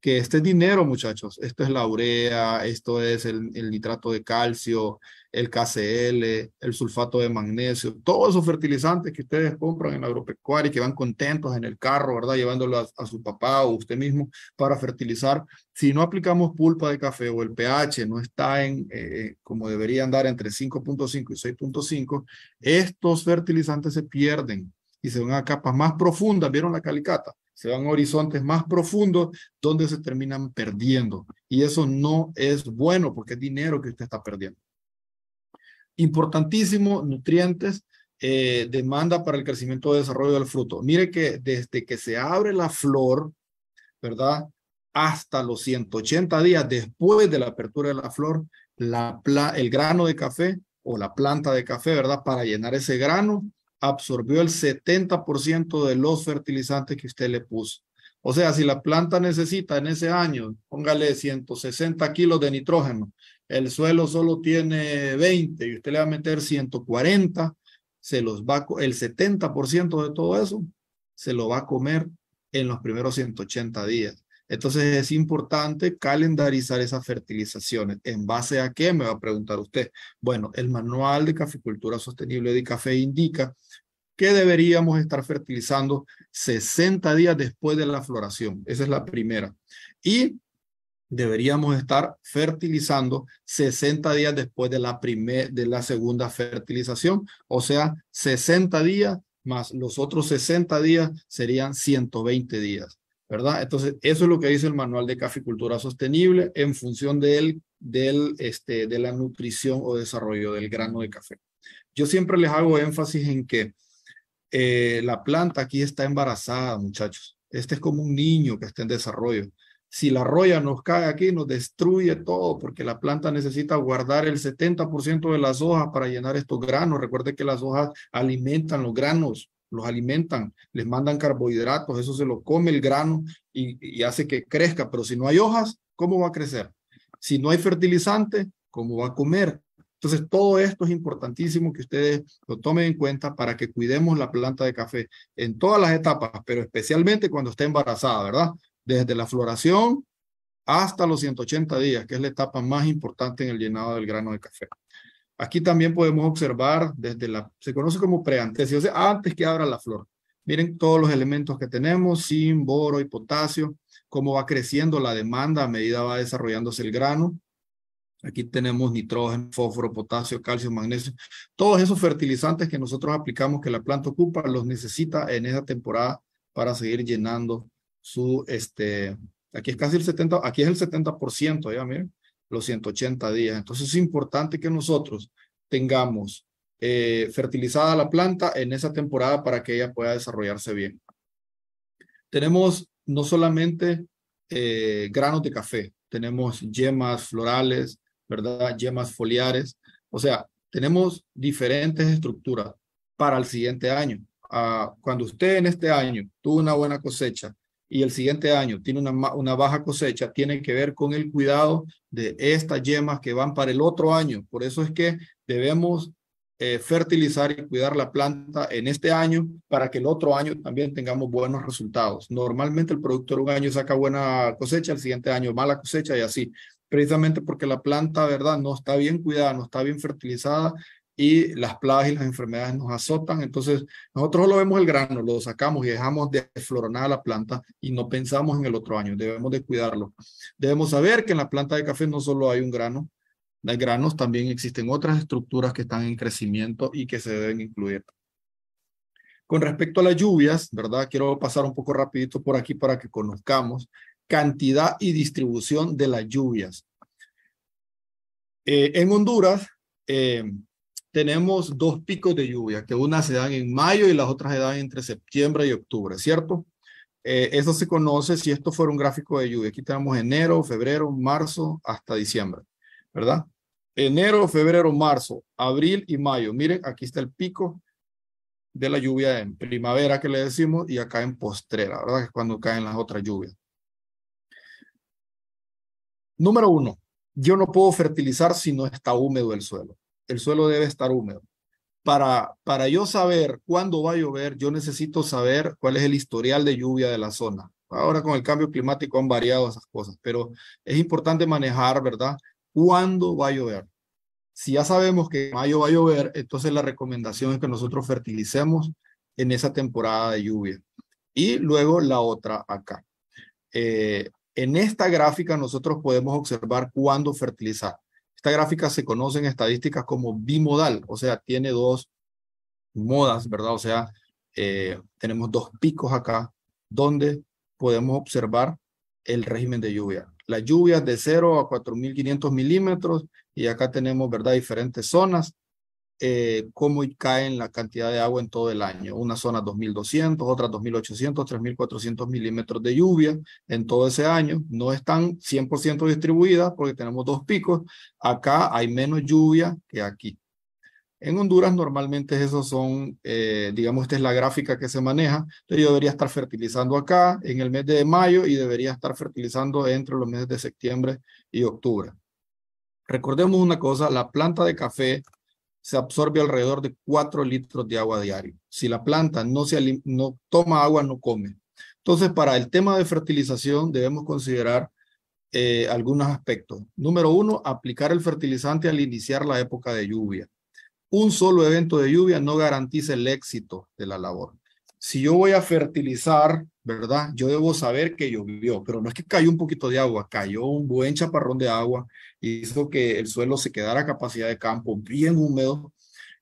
que este es dinero, muchachos. Esto es la urea, esto es el, nitrato de calcio, el KCL, el sulfato de magnesio, todos esos fertilizantes que ustedes compran en agropecuaria y que van contentos en el carro, ¿verdad? Llevándolo a, su papá o usted mismo para fertilizar. Si no aplicamos pulpa de café o el pH no está en, eh, como debería andar, entre 5.5 y 6.5, estos fertilizantes se pierden y se van a capas más profundas. ¿Vieron la calicata? se van a horizontes más profundos donde se terminan perdiendo. Y eso no es bueno porque es dinero que usted está perdiendo. Importantísimo, nutrientes, eh, demanda para el crecimiento y desarrollo del fruto. Mire que desde que se abre la flor, ¿verdad? Hasta los 180 días después de la apertura de la flor, el grano de café o la planta de café, ¿verdad? Para llenar ese grano, absorbió el 70% de los fertilizantes que usted le puso. O sea, si la planta necesita en ese año, póngale 160 kilos de nitrógeno, el suelo solo tiene 20 y usted le va a meter 140, se los va el 70% de todo eso se lo va a comer en los primeros 180 días. Entonces es importante calendarizar esas fertilizaciones. ¿En base a qué? Me va a preguntar usted. Bueno, el manual de caficultura sostenible de café indica que deberíamos estar fertilizando 60 días después de la floración. Esa es la primera. Y deberíamos estar fertilizando 60 días después de la, de la segunda fertilización, o sea, 60 días más los otros 60 días serían 120 días. ¿verdad? Entonces, eso es lo que dice el manual de caficultura sostenible en función del, este, de la nutrición o desarrollo del grano de café. Yo siempre les hago énfasis en que eh, la planta aquí está embarazada, muchachos. Este es como un niño que está en desarrollo. Si la roya nos cae aquí, nos destruye todo, porque la planta necesita guardar el 70% de las hojas para llenar estos granos. Recuerde que las hojas alimentan los granos los alimentan, les mandan carbohidratos, eso se lo come el grano y, hace que crezca, pero si no hay hojas, ¿cómo va a crecer? Si no hay fertilizante, ¿cómo va a comer? Entonces, todo esto es importantísimo que ustedes lo tomen en cuenta para que cuidemos la planta de café en todas las etapas, pero especialmente cuando está embarazada, ¿verdad? Desde la floración hasta los 180 días, que es la etapa más importante en el llenado del grano de café. Aquí también podemos observar desde la, se conoce como preantesio, o sea, antes que abra la flor. Miren todos los elementos que tenemos, zinc, boro y potasio, cómo va creciendo la demanda a medida va desarrollándose el grano. Aquí tenemos nitrógeno, fósforo, potasio, calcio, magnesio. Todos esos fertilizantes que nosotros aplicamos que la planta ocupa los necesita en esa temporada para seguir llenando su, este, aquí es casi el 70, aquí es el 70%, ya miren los 180 días. Entonces es importante que nosotros tengamos eh, fertilizada la planta en esa temporada para que ella pueda desarrollarse bien. Tenemos no solamente eh, granos de café, tenemos yemas florales, ¿verdad? Yemas foliares. O sea, tenemos diferentes estructuras para el siguiente año. Ah, cuando usted en este año tuvo una buena cosecha, y el siguiente año tiene una, baja cosecha, tiene que ver con el cuidado de estas yemas que van para el otro año. Por eso es que debemos eh, fertilizar y cuidar la planta en este año para que el otro año también tengamos buenos resultados. Normalmente el productor un año saca buena cosecha, el siguiente año mala cosecha y así, precisamente porque la planta, ¿verdad? No está bien cuidada, no está bien fertilizada y las plagas y las enfermedades nos azotan. Entonces, nosotros solo vemos el grano, lo sacamos y dejamos de a la planta y no pensamos en el otro año. Debemos de cuidarlo. Debemos saber que en la planta de café no solo hay un grano, hay granos, también existen otras estructuras que están en crecimiento y que se deben incluir. Con respecto a las lluvias, ¿verdad? Quiero pasar un poco rapidito por aquí para que conozcamos cantidad y distribución de las lluvias. Eh, en Honduras, eh, tenemos dos picos de lluvia, que una se dan en mayo y las otras se dan entre septiembre y octubre, ¿cierto? Eh, eso se conoce si esto fuera un gráfico de lluvia. Aquí tenemos enero, febrero, marzo hasta diciembre, ¿verdad? Enero, febrero, marzo, abril y mayo. Miren, aquí está el pico de la lluvia en primavera que le decimos y acá en postrera, ¿verdad? es cuando caen las otras lluvias. Número uno, yo no puedo fertilizar si no está húmedo el suelo el suelo debe estar húmedo. Para, para yo saber cuándo va a llover, yo necesito saber cuál es el historial de lluvia de la zona. Ahora con el cambio climático han variado esas cosas, pero es importante manejar, ¿verdad? ¿Cuándo va a llover? Si ya sabemos que en mayo va a llover, entonces la recomendación es que nosotros fertilicemos en esa temporada de lluvia. Y luego la otra acá. Eh, en esta gráfica nosotros podemos observar cuándo fertilizar. Esta gráfica se conoce en estadísticas como bimodal, o sea, tiene dos modas, ¿verdad? O sea, eh, tenemos dos picos acá donde podemos observar el régimen de lluvia. La lluvia es de 0 a 4.500 milímetros y acá tenemos, ¿verdad? Diferentes zonas eh, cómo caen la cantidad de agua en todo el año. Una zona 2.200, otra 2.800, 3.400 milímetros de lluvia en todo ese año. No están 100% distribuidas porque tenemos dos picos. Acá hay menos lluvia que aquí. En Honduras normalmente esos son, eh, digamos, esta es la gráfica que se maneja. Entonces yo debería estar fertilizando acá en el mes de mayo y debería estar fertilizando entre los meses de septiembre y octubre. Recordemos una cosa, la planta de café se absorbe alrededor de 4 litros de agua diario. Si la planta no, se no toma agua, no come. Entonces, para el tema de fertilización debemos considerar eh, algunos aspectos. Número uno, aplicar el fertilizante al iniciar la época de lluvia. Un solo evento de lluvia no garantiza el éxito de la labor. Si yo voy a fertilizar ¿verdad? Yo debo saber que llovió, pero no es que cayó un poquito de agua, cayó un buen chaparrón de agua, hizo que el suelo se quedara a capacidad de campo bien húmedo.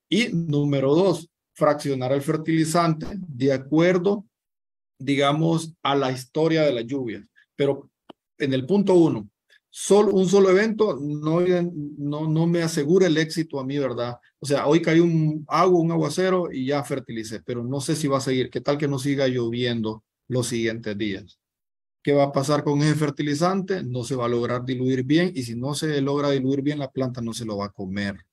Y número dos, fraccionar el fertilizante de acuerdo, digamos, a la historia de las lluvias. Pero en el punto uno, solo, un solo evento no, no, no me asegura el éxito a mí, ¿verdad? O sea, hoy cayó un agua, un aguacero y ya fertilicé, pero no sé si va a seguir. ¿Qué tal que no siga lloviendo? los siguientes días. ¿Qué va a pasar con ese fertilizante? No se va a lograr diluir bien y si no se logra diluir bien, la planta no se lo va a comer.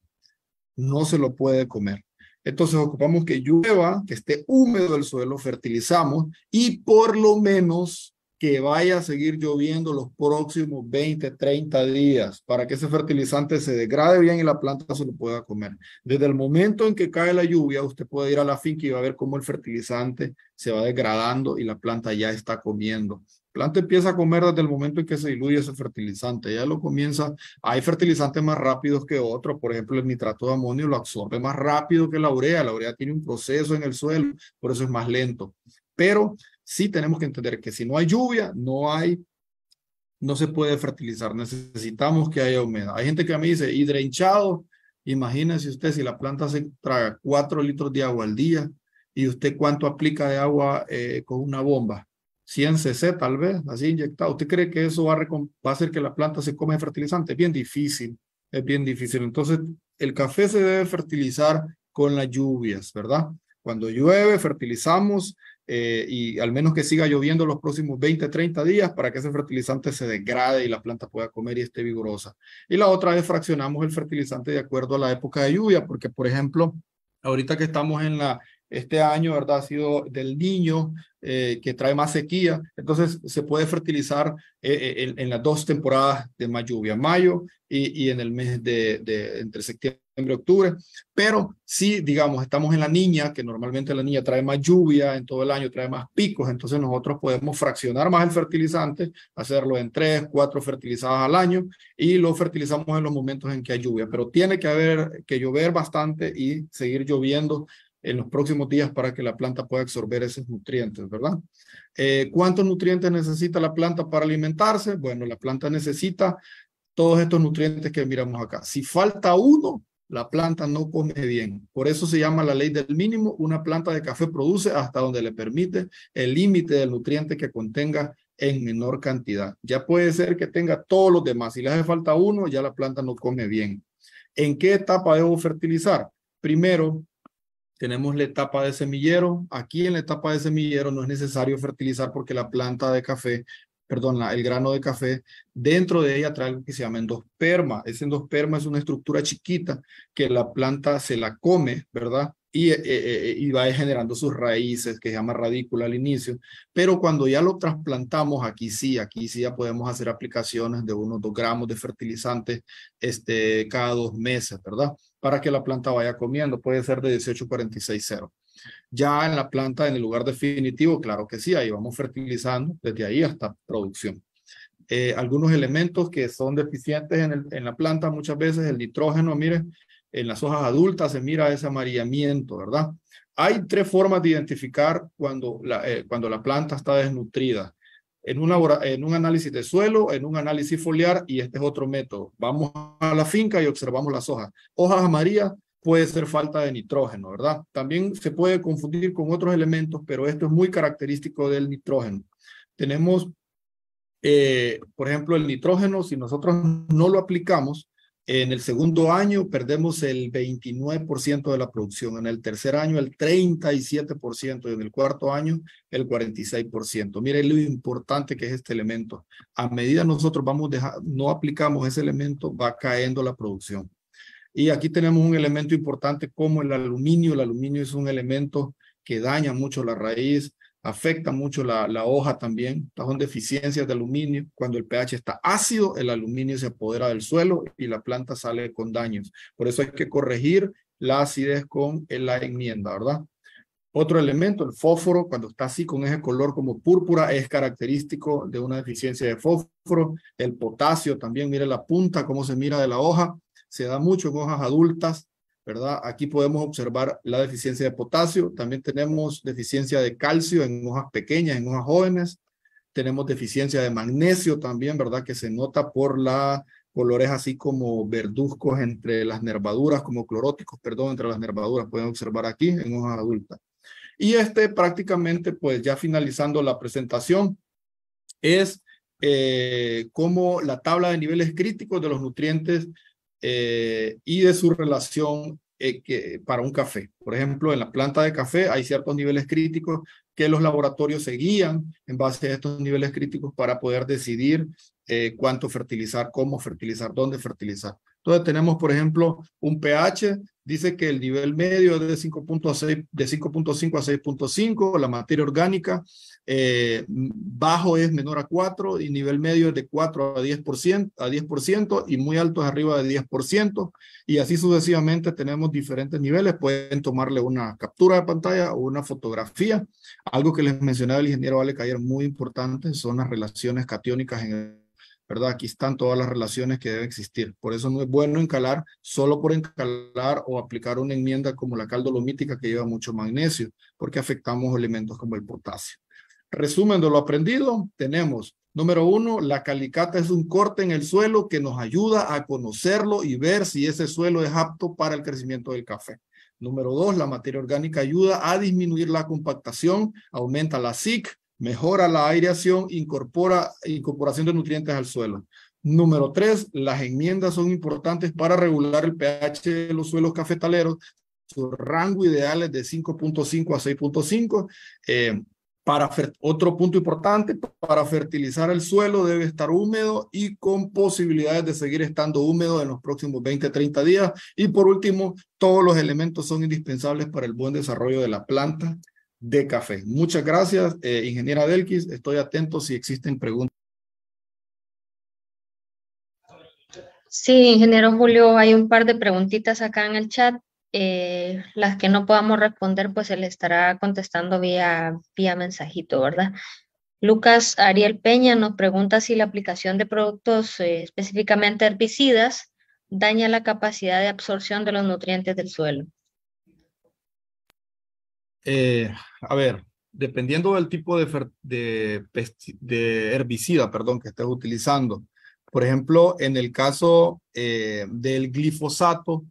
No se lo puede comer. Entonces ocupamos que llueva, que esté húmedo el suelo, fertilizamos y por lo menos que vaya a seguir lloviendo los próximos 20, 30 días para que ese fertilizante se degrade bien y la planta se lo pueda comer. Desde el momento en que cae la lluvia, usted puede ir a la finca y va a ver cómo el fertilizante se va degradando y la planta ya está comiendo. La planta empieza a comer desde el momento en que se diluye ese fertilizante. Ya lo comienza. Hay fertilizantes más rápidos que otros. Por ejemplo, el nitrato de amonio lo absorbe más rápido que la urea. La urea tiene un proceso en el suelo, por eso es más lento. Pero sí tenemos que entender que si no hay lluvia, no hay, no se puede fertilizar. Necesitamos que haya humedad. Hay gente que a mí dice hidra hinchado. Imagínese usted si la planta se traga cuatro litros de agua al día y usted cuánto aplica de agua eh, con una bomba. 100 cc tal vez, así inyectado. ¿Usted cree que eso va a, va a hacer que la planta se come fertilizante? Es bien difícil, es bien difícil. Entonces, el café se debe fertilizar con las lluvias, ¿verdad? Cuando llueve, fertilizamos eh, y al menos que siga lloviendo los próximos 20, 30 días para que ese fertilizante se degrade y la planta pueda comer y esté vigorosa. Y la otra es fraccionamos el fertilizante de acuerdo a la época de lluvia, porque por ejemplo, ahorita que estamos en la, este año, ¿verdad? Ha sido del niño eh, que trae más sequía, entonces se puede fertilizar eh, en, las dos temporadas de más lluvia, mayo y, y en el mes de, de entre septiembre octubre, pero si digamos, estamos en la niña, que normalmente la niña trae más lluvia en todo el año, trae más picos, entonces nosotros podemos fraccionar más el fertilizante, hacerlo en tres, cuatro fertilizadas al año y lo fertilizamos en los momentos en que hay lluvia, pero tiene que haber que llover bastante y seguir lloviendo en los próximos días para que la planta pueda absorber esos nutrientes, ¿verdad? Eh, ¿Cuántos nutrientes necesita la planta para alimentarse? Bueno, la planta necesita todos estos nutrientes que miramos acá. Si falta uno, la planta no come bien. Por eso se llama la ley del mínimo. Una planta de café produce hasta donde le permite el límite del nutriente que contenga en menor cantidad. Ya puede ser que tenga todos los demás. Si le hace falta uno, ya la planta no come bien. ¿En qué etapa debo fertilizar? Primero, tenemos la etapa de semillero. Aquí en la etapa de semillero no es necesario fertilizar porque la planta de café perdón, el grano de café, dentro de ella trae algo que se llama endosperma. Ese endosperma es una estructura chiquita que la planta se la come, ¿verdad? Y, eh, eh, eh, va generando sus raíces, que se llama radícula al inicio. Pero cuando ya lo trasplantamos, aquí sí, aquí sí ya podemos hacer aplicaciones de unos dos gramos de fertilizante este, cada dos meses, ¿verdad? Para que la planta vaya comiendo. Puede ser de 18, 46, 0. Ya en la planta, en el lugar definitivo, claro que sí, ahí vamos fertilizando desde ahí hasta producción. Eh, algunos elementos que son deficientes en, el, en, la planta, muchas veces el nitrógeno, mire, en las hojas adultas se mira ese amarillamiento, ¿verdad? Hay tres formas de identificar cuando la, eh, cuando la planta está desnutrida. En, en un análisis de suelo, en un análisis foliar, y este es otro método. Vamos a la finca y observamos las hojas. Hojas amarillas puede ser falta de nitrógeno, ¿verdad? También se puede confundir con otros elementos, pero esto es muy característico del nitrógeno. Tenemos, eh, por ejemplo, el nitrógeno, si nosotros no lo aplicamos, en el segundo año perdemos el 29% de la producción, en el tercer año el 37% y en el cuarto año el 46%. Mire lo importante que es este elemento. A medida nosotros vamos dejar, no aplicamos ese elemento, va cayendo la producción. Y aquí tenemos un elemento importante como el aluminio. El aluminio es un elemento que daña mucho la raíz, afecta mucho la, hoja también. Estas son deficiencias de aluminio. Cuando el pH está ácido, el aluminio se apodera del suelo y la planta sale con daños. Por eso hay que corregir la acidez con la enmienda, ¿verdad? Otro elemento, el fósforo, cuando está así con ese color como púrpura, es característico de una deficiencia de fósforo. El potasio también, mire la punta, cómo se mira de la hoja se da mucho en hojas adultas, ¿verdad? Aquí podemos observar la deficiencia de potasio, también tenemos deficiencia de calcio en hojas pequeñas, en hojas jóvenes, tenemos deficiencia de magnesio también, ¿verdad? Que se nota por la colores así como verduzcos entre las nervaduras, como cloróticos, perdón, entre las nervaduras, pueden observar aquí en hojas adultas. Y este prácticamente, pues ya finalizando la presentación, es eh, cómo como la tabla de niveles críticos de los nutrientes eh, y de su relación eh, que, para un café. Por ejemplo, en la planta de café hay ciertos niveles críticos que los laboratorios seguían en base a estos niveles críticos para poder decidir eh, cuánto fertilizar, cómo fertilizar, dónde fertilizar. Entonces tenemos, por ejemplo, un pH, dice que el nivel medio es de 5.5 a 6.5, la materia orgánica eh, bajo es menor a 4 y nivel medio es de 4 a 10%, a 10% y muy alto es arriba de 10% y así sucesivamente tenemos diferentes niveles. Pueden tomarle una captura de pantalla o una fotografía. Algo que les mencionaba el ingeniero Vale Cayer muy importante son las relaciones catiónicas en ¿verdad? Aquí están todas las relaciones que deben existir. Por eso no es bueno encalar solo por encalar o aplicar una enmienda como la caldolomítica que lleva mucho magnesio, porque afectamos elementos como el potasio. Resumen de lo aprendido, tenemos número uno, la calicata es un corte en el suelo que nos ayuda a conocerlo y ver si ese suelo es apto para el crecimiento del café. Número dos, la materia orgánica ayuda a disminuir la compactación, aumenta la SIC, mejora la aireación, incorpora incorporación de nutrientes al suelo. Número tres, las enmiendas son importantes para regular el pH de los suelos cafetaleros. Su rango ideal es de 5.5 a 6.5. Eh, para otro punto importante, para fertilizar el suelo debe estar húmedo y con posibilidades de seguir estando húmedo en los próximos 20, 30 días. Y por último, todos los elementos son indispensables para el buen desarrollo de la planta de café. Muchas gracias, eh, ingeniera Delquis. Estoy atento si existen preguntas. Sí, ingeniero Julio, hay un par de preguntitas acá en el chat. Eh, las que no podamos responder, pues se le estará contestando vía, vía mensajito, ¿verdad? Lucas Ariel Peña nos pregunta si la aplicación de productos eh, específicamente herbicidas daña la capacidad de absorción de los nutrientes del suelo. Eh, a ver, dependiendo del tipo de, herbicida perdón, que estés utilizando, por ejemplo, en el caso del glifosato,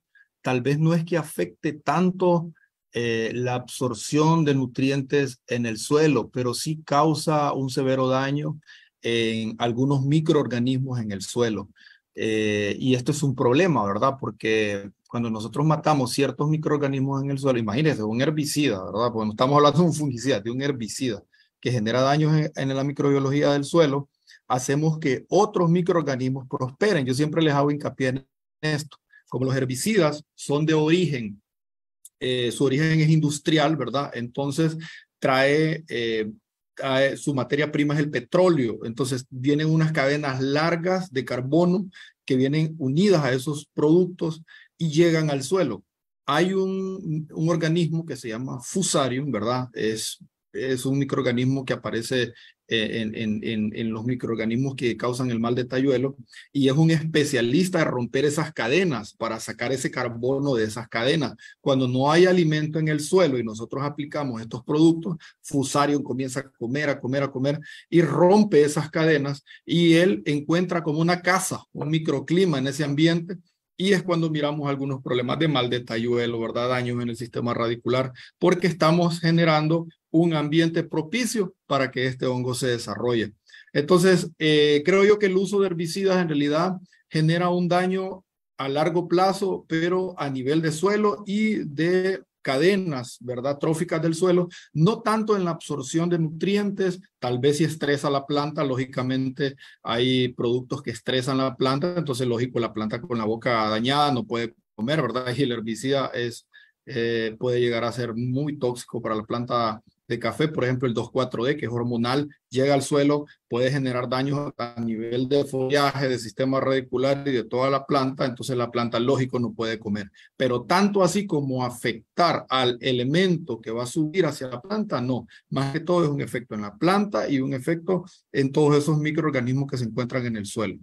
tal vez no es que afecte tanto eh, la absorción de nutrientes en el suelo, pero sí causa un severo daño en algunos microorganismos en el suelo. Eh, y esto es un problema, ¿verdad? Porque cuando nosotros matamos ciertos microorganismos en el suelo, imagínense, un herbicida, ¿verdad? Porque estamos hablando de un fungicida, de un herbicida que genera daños en la microbiología del suelo, hacemos que otros microorganismos prosperen. Yo siempre les hago hincapié en esto como los herbicidas son de origen, eh, su origen es industrial, ¿verdad? Entonces eh, trae, su materia prima es el petróleo, entonces vienen unas cadenas largas de carbono que vienen unidas a esos productos y llegan al suelo. Hay un, un organismo que se llama fusarium, ¿verdad? Es es un microorganismo que aparece eh, en, en, en, los microorganismos que causan el mal de talluelo y es un especialista en romper esas cadenas para sacar ese carbono de esas cadenas. Cuando no hay alimento en el suelo y nosotros aplicamos estos productos, Fusarium comienza a comer, a comer, a comer y rompe esas cadenas y él encuentra como una casa, un microclima en ese ambiente y es cuando miramos algunos problemas de mal de talluelo, ¿verdad? Daños en el sistema radicular, porque estamos generando un ambiente propicio para que este hongo se desarrolle. Entonces, eh, creo yo que el uso de herbicidas en realidad genera un daño a largo plazo, pero a nivel de suelo y de cadenas, ¿verdad? Tróficas del suelo, no tanto en la absorción de nutrientes, tal vez si estresa la planta, lógicamente hay productos que estresan la planta, entonces lógico, la planta con la boca dañada no puede comer, ¿verdad? Y el herbicida es, eh, puede llegar a ser muy tóxico para la planta de café, por ejemplo, el 2,4-D, que es hormonal, llega al suelo, puede generar daños a nivel de follaje, de sistema radicular y de toda la planta, entonces la planta, lógico, no puede comer. Pero tanto así como afectar al elemento que va a subir hacia la planta, no. Más que todo es un efecto en la planta y un efecto en todos esos microorganismos que se encuentran en el suelo.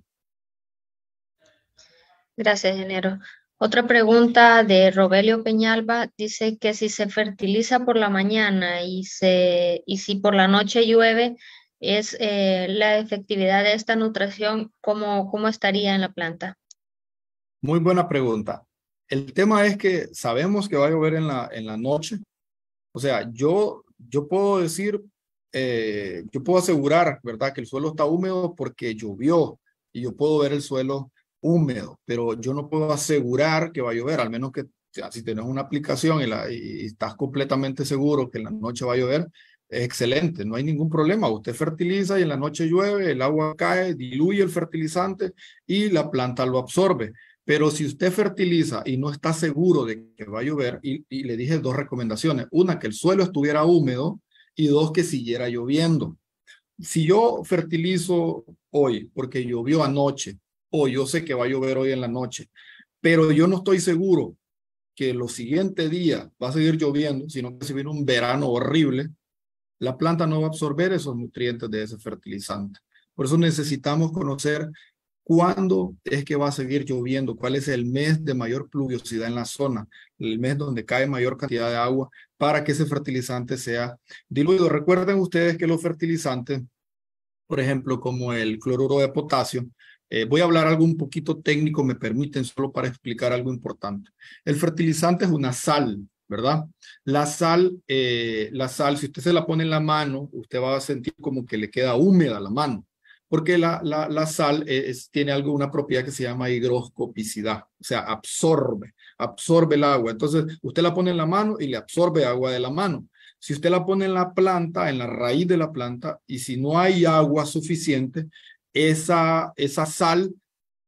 Gracias, Ingeniero. Otra pregunta de Robelio Peñalba dice que si se fertiliza por la mañana y, se, y si por la noche llueve, es eh, la efectividad de esta nutrición, ¿cómo, ¿cómo estaría en la planta? Muy buena pregunta. El tema es que sabemos que va a llover en la, en la noche. O sea, yo, yo puedo decir, eh, yo puedo asegurar, ¿verdad? Que el suelo está húmedo porque llovió y yo puedo ver el suelo húmedo, pero yo no puedo asegurar que va a llover, al menos que si tienes una aplicación y, la, estás completamente seguro que en la noche va a llover, es excelente, no hay ningún problema. Usted fertiliza y en la noche llueve, el agua cae, diluye el fertilizante y la planta lo absorbe. Pero si usted fertiliza y no está seguro de que va a llover, y, y le dije dos recomendaciones. Una, que el suelo estuviera húmedo y dos, que siguiera lloviendo. Si yo fertilizo hoy porque llovió anoche o yo sé que va a llover hoy en la noche, pero yo no estoy seguro que los siguiente día va a seguir lloviendo, sino que si viene un verano horrible, la planta no va a absorber esos nutrientes de ese fertilizante. Por eso necesitamos conocer cuándo es que va a seguir lloviendo, cuál es el mes de mayor pluviosidad en la zona, el mes donde cae mayor cantidad de agua para que ese fertilizante sea diluido. Recuerden ustedes que los fertilizantes, por ejemplo, como el cloruro de potasio, eh, voy a hablar algo un poquito técnico, me permiten, solo para explicar algo importante. El fertilizante es una sal, ¿verdad? La sal, eh, la sal, si usted se la pone en la mano, usted va a sentir como que le queda húmeda la mano, porque la, la, sal eh, tiene alguna una propiedad que se llama higroscopicidad, o sea, absorbe, absorbe el agua. Entonces, usted la pone en la mano y le absorbe agua de la mano. Si usted la pone en la planta, en la raíz de la planta, y si no hay agua suficiente, esa, esa sal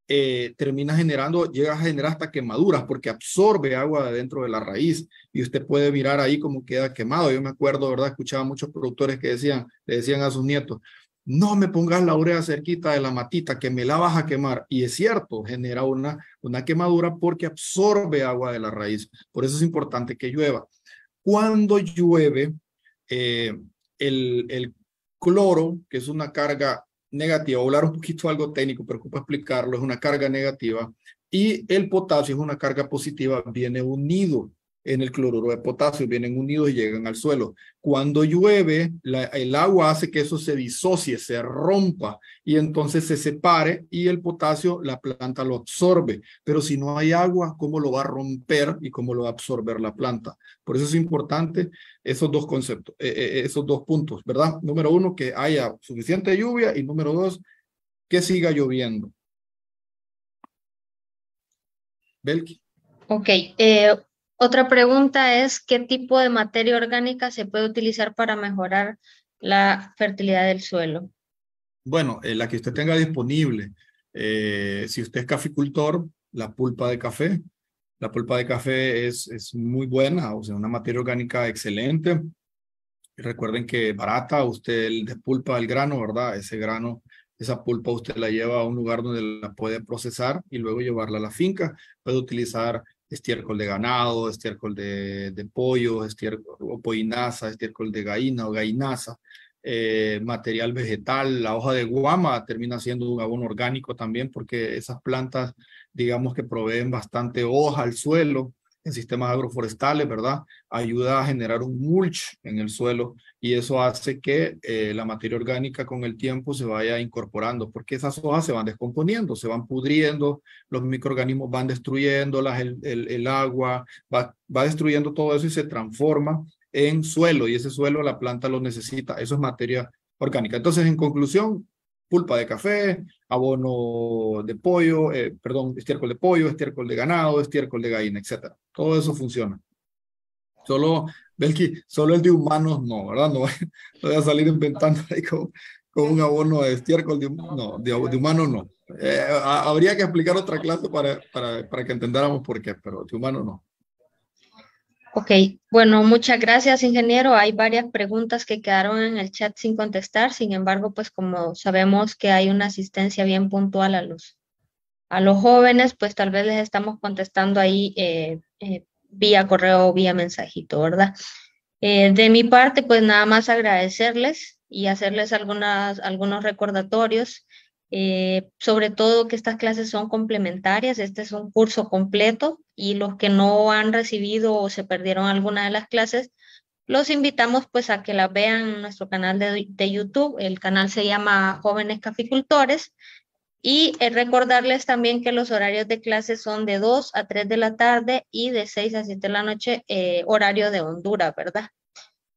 eh, termina generando, llega a generar hasta quemaduras porque absorbe agua de dentro de la raíz y usted puede mirar ahí cómo queda quemado. Yo me acuerdo, ¿verdad? Escuchaba muchos productores que decían, le decían a sus nietos, no me pongas la urea cerquita de la matita que me la vas a quemar. Y es cierto, genera una, una quemadura porque absorbe agua de la raíz. Por eso es importante que llueva. Cuando llueve, eh, el, el cloro, que es una carga negativa, hablar un poquito de algo técnico, pero ocupa explicarlo, es una carga negativa. Y el potasio es una carga positiva, viene unido en el cloruro de potasio, vienen unidos y llegan al suelo. Cuando llueve, el agua hace que eso se disocie, se rompa y entonces se separe y el potasio, la planta lo absorbe. Pero si no hay agua, ¿cómo lo va a romper y cómo lo va a absorber la planta? Por eso es importante esos dos conceptos, eh, eh, esos dos puntos, ¿verdad? Número uno, que haya suficiente lluvia y número dos, que siga lloviendo. Belki. Ok, eh, otra pregunta es, ¿qué tipo de materia orgánica se puede utilizar para mejorar la fertilidad del suelo? Bueno, eh, la que usted tenga disponible. Eh, si usted es caficultor, la pulpa de café. La pulpa de café es, es muy buena, o sea, una materia orgánica excelente. recuerden que barata, usted pulpa el grano, ¿verdad? Ese grano, esa pulpa usted la lleva a un lugar donde la puede procesar y luego llevarla a la finca. Puede utilizar estiércol de ganado, estiércol de, pollo, estiércol o estiércol de gallina o gallinaza, eh, material vegetal, la hoja de guama termina siendo un abono orgánico también porque esas plantas, digamos que proveen bastante hoja al suelo en sistemas agroforestales, ¿verdad? Ayuda a generar un mulch en el suelo y eso hace que eh, la materia orgánica con el tiempo se vaya incorporando, porque esas hojas se van descomponiendo, se van pudriendo, los microorganismos van destruyéndolas, el, el, agua va, va destruyendo todo eso y se transforma en suelo y ese suelo la planta lo necesita, eso es materia orgánica. Entonces, en conclusión, culpa de café, abono de pollo, eh, perdón, estiércol de pollo, estiércol de ganado, estiércol de gallina, etc. Todo eso funciona. Solo, Belki, solo el de humanos no, ¿verdad? No, voy a salir inventando ahí con, un abono de estiércol de, no, de, humano no. Eh, habría que explicar otra clase para, para, para que entendáramos por qué, pero de humano no. Ok, bueno, muchas gracias, ingeniero. Hay varias preguntas que quedaron en el chat sin contestar. Sin embargo, pues como sabemos que hay una asistencia bien puntual a los, a los jóvenes, pues tal vez les estamos contestando ahí eh, eh, vía correo o vía mensajito, ¿verdad? Eh, de mi parte, pues nada más agradecerles y hacerles algunas, algunos recordatorios eh, sobre todo que estas clases son complementarias, este es un curso completo y los que no han recibido o se perdieron alguna de las clases, los invitamos pues a que las vean en nuestro canal de, YouTube, el canal se llama Jóvenes Caficultores y eh, recordarles también que los horarios de clases son de 2 a 3 de la tarde y de 6 a 7 de la noche, eh, horario de Honduras, ¿verdad?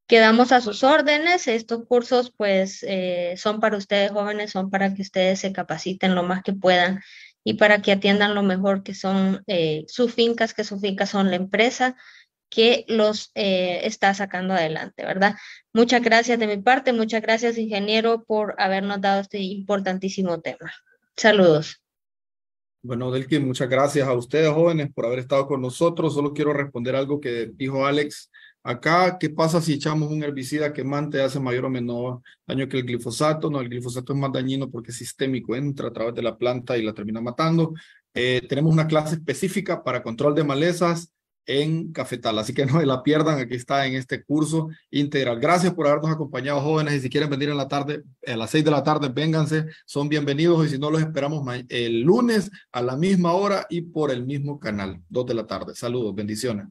Quedamos a sus órdenes. Estos cursos pues eh, son para ustedes jóvenes, son para que ustedes se capaciten lo más que puedan y para que atiendan lo mejor que son eh, sus fincas, que sus fincas son la empresa que los eh, está sacando adelante, ¿verdad? Muchas gracias de mi parte, muchas gracias ingeniero por habernos dado este importantísimo tema. Saludos. Bueno, Delkin, muchas gracias a ustedes jóvenes por haber estado con nosotros. Solo quiero responder algo que dijo Alex Acá, ¿qué pasa si echamos un herbicida quemante hace mayor o menor daño que el glifosato? No, el glifosato es más dañino porque es sistémico, entra a través de la planta y la termina matando. Eh, tenemos una clase específica para control de malezas en Cafetal, así que no se la pierdan, aquí está en este curso integral. Gracias por habernos acompañado, jóvenes, y si quieren venir en la tarde, a las seis de la tarde, vénganse, son bienvenidos, y si no, los esperamos el lunes a la misma hora y por el mismo canal, dos de la tarde. Saludos, bendiciones.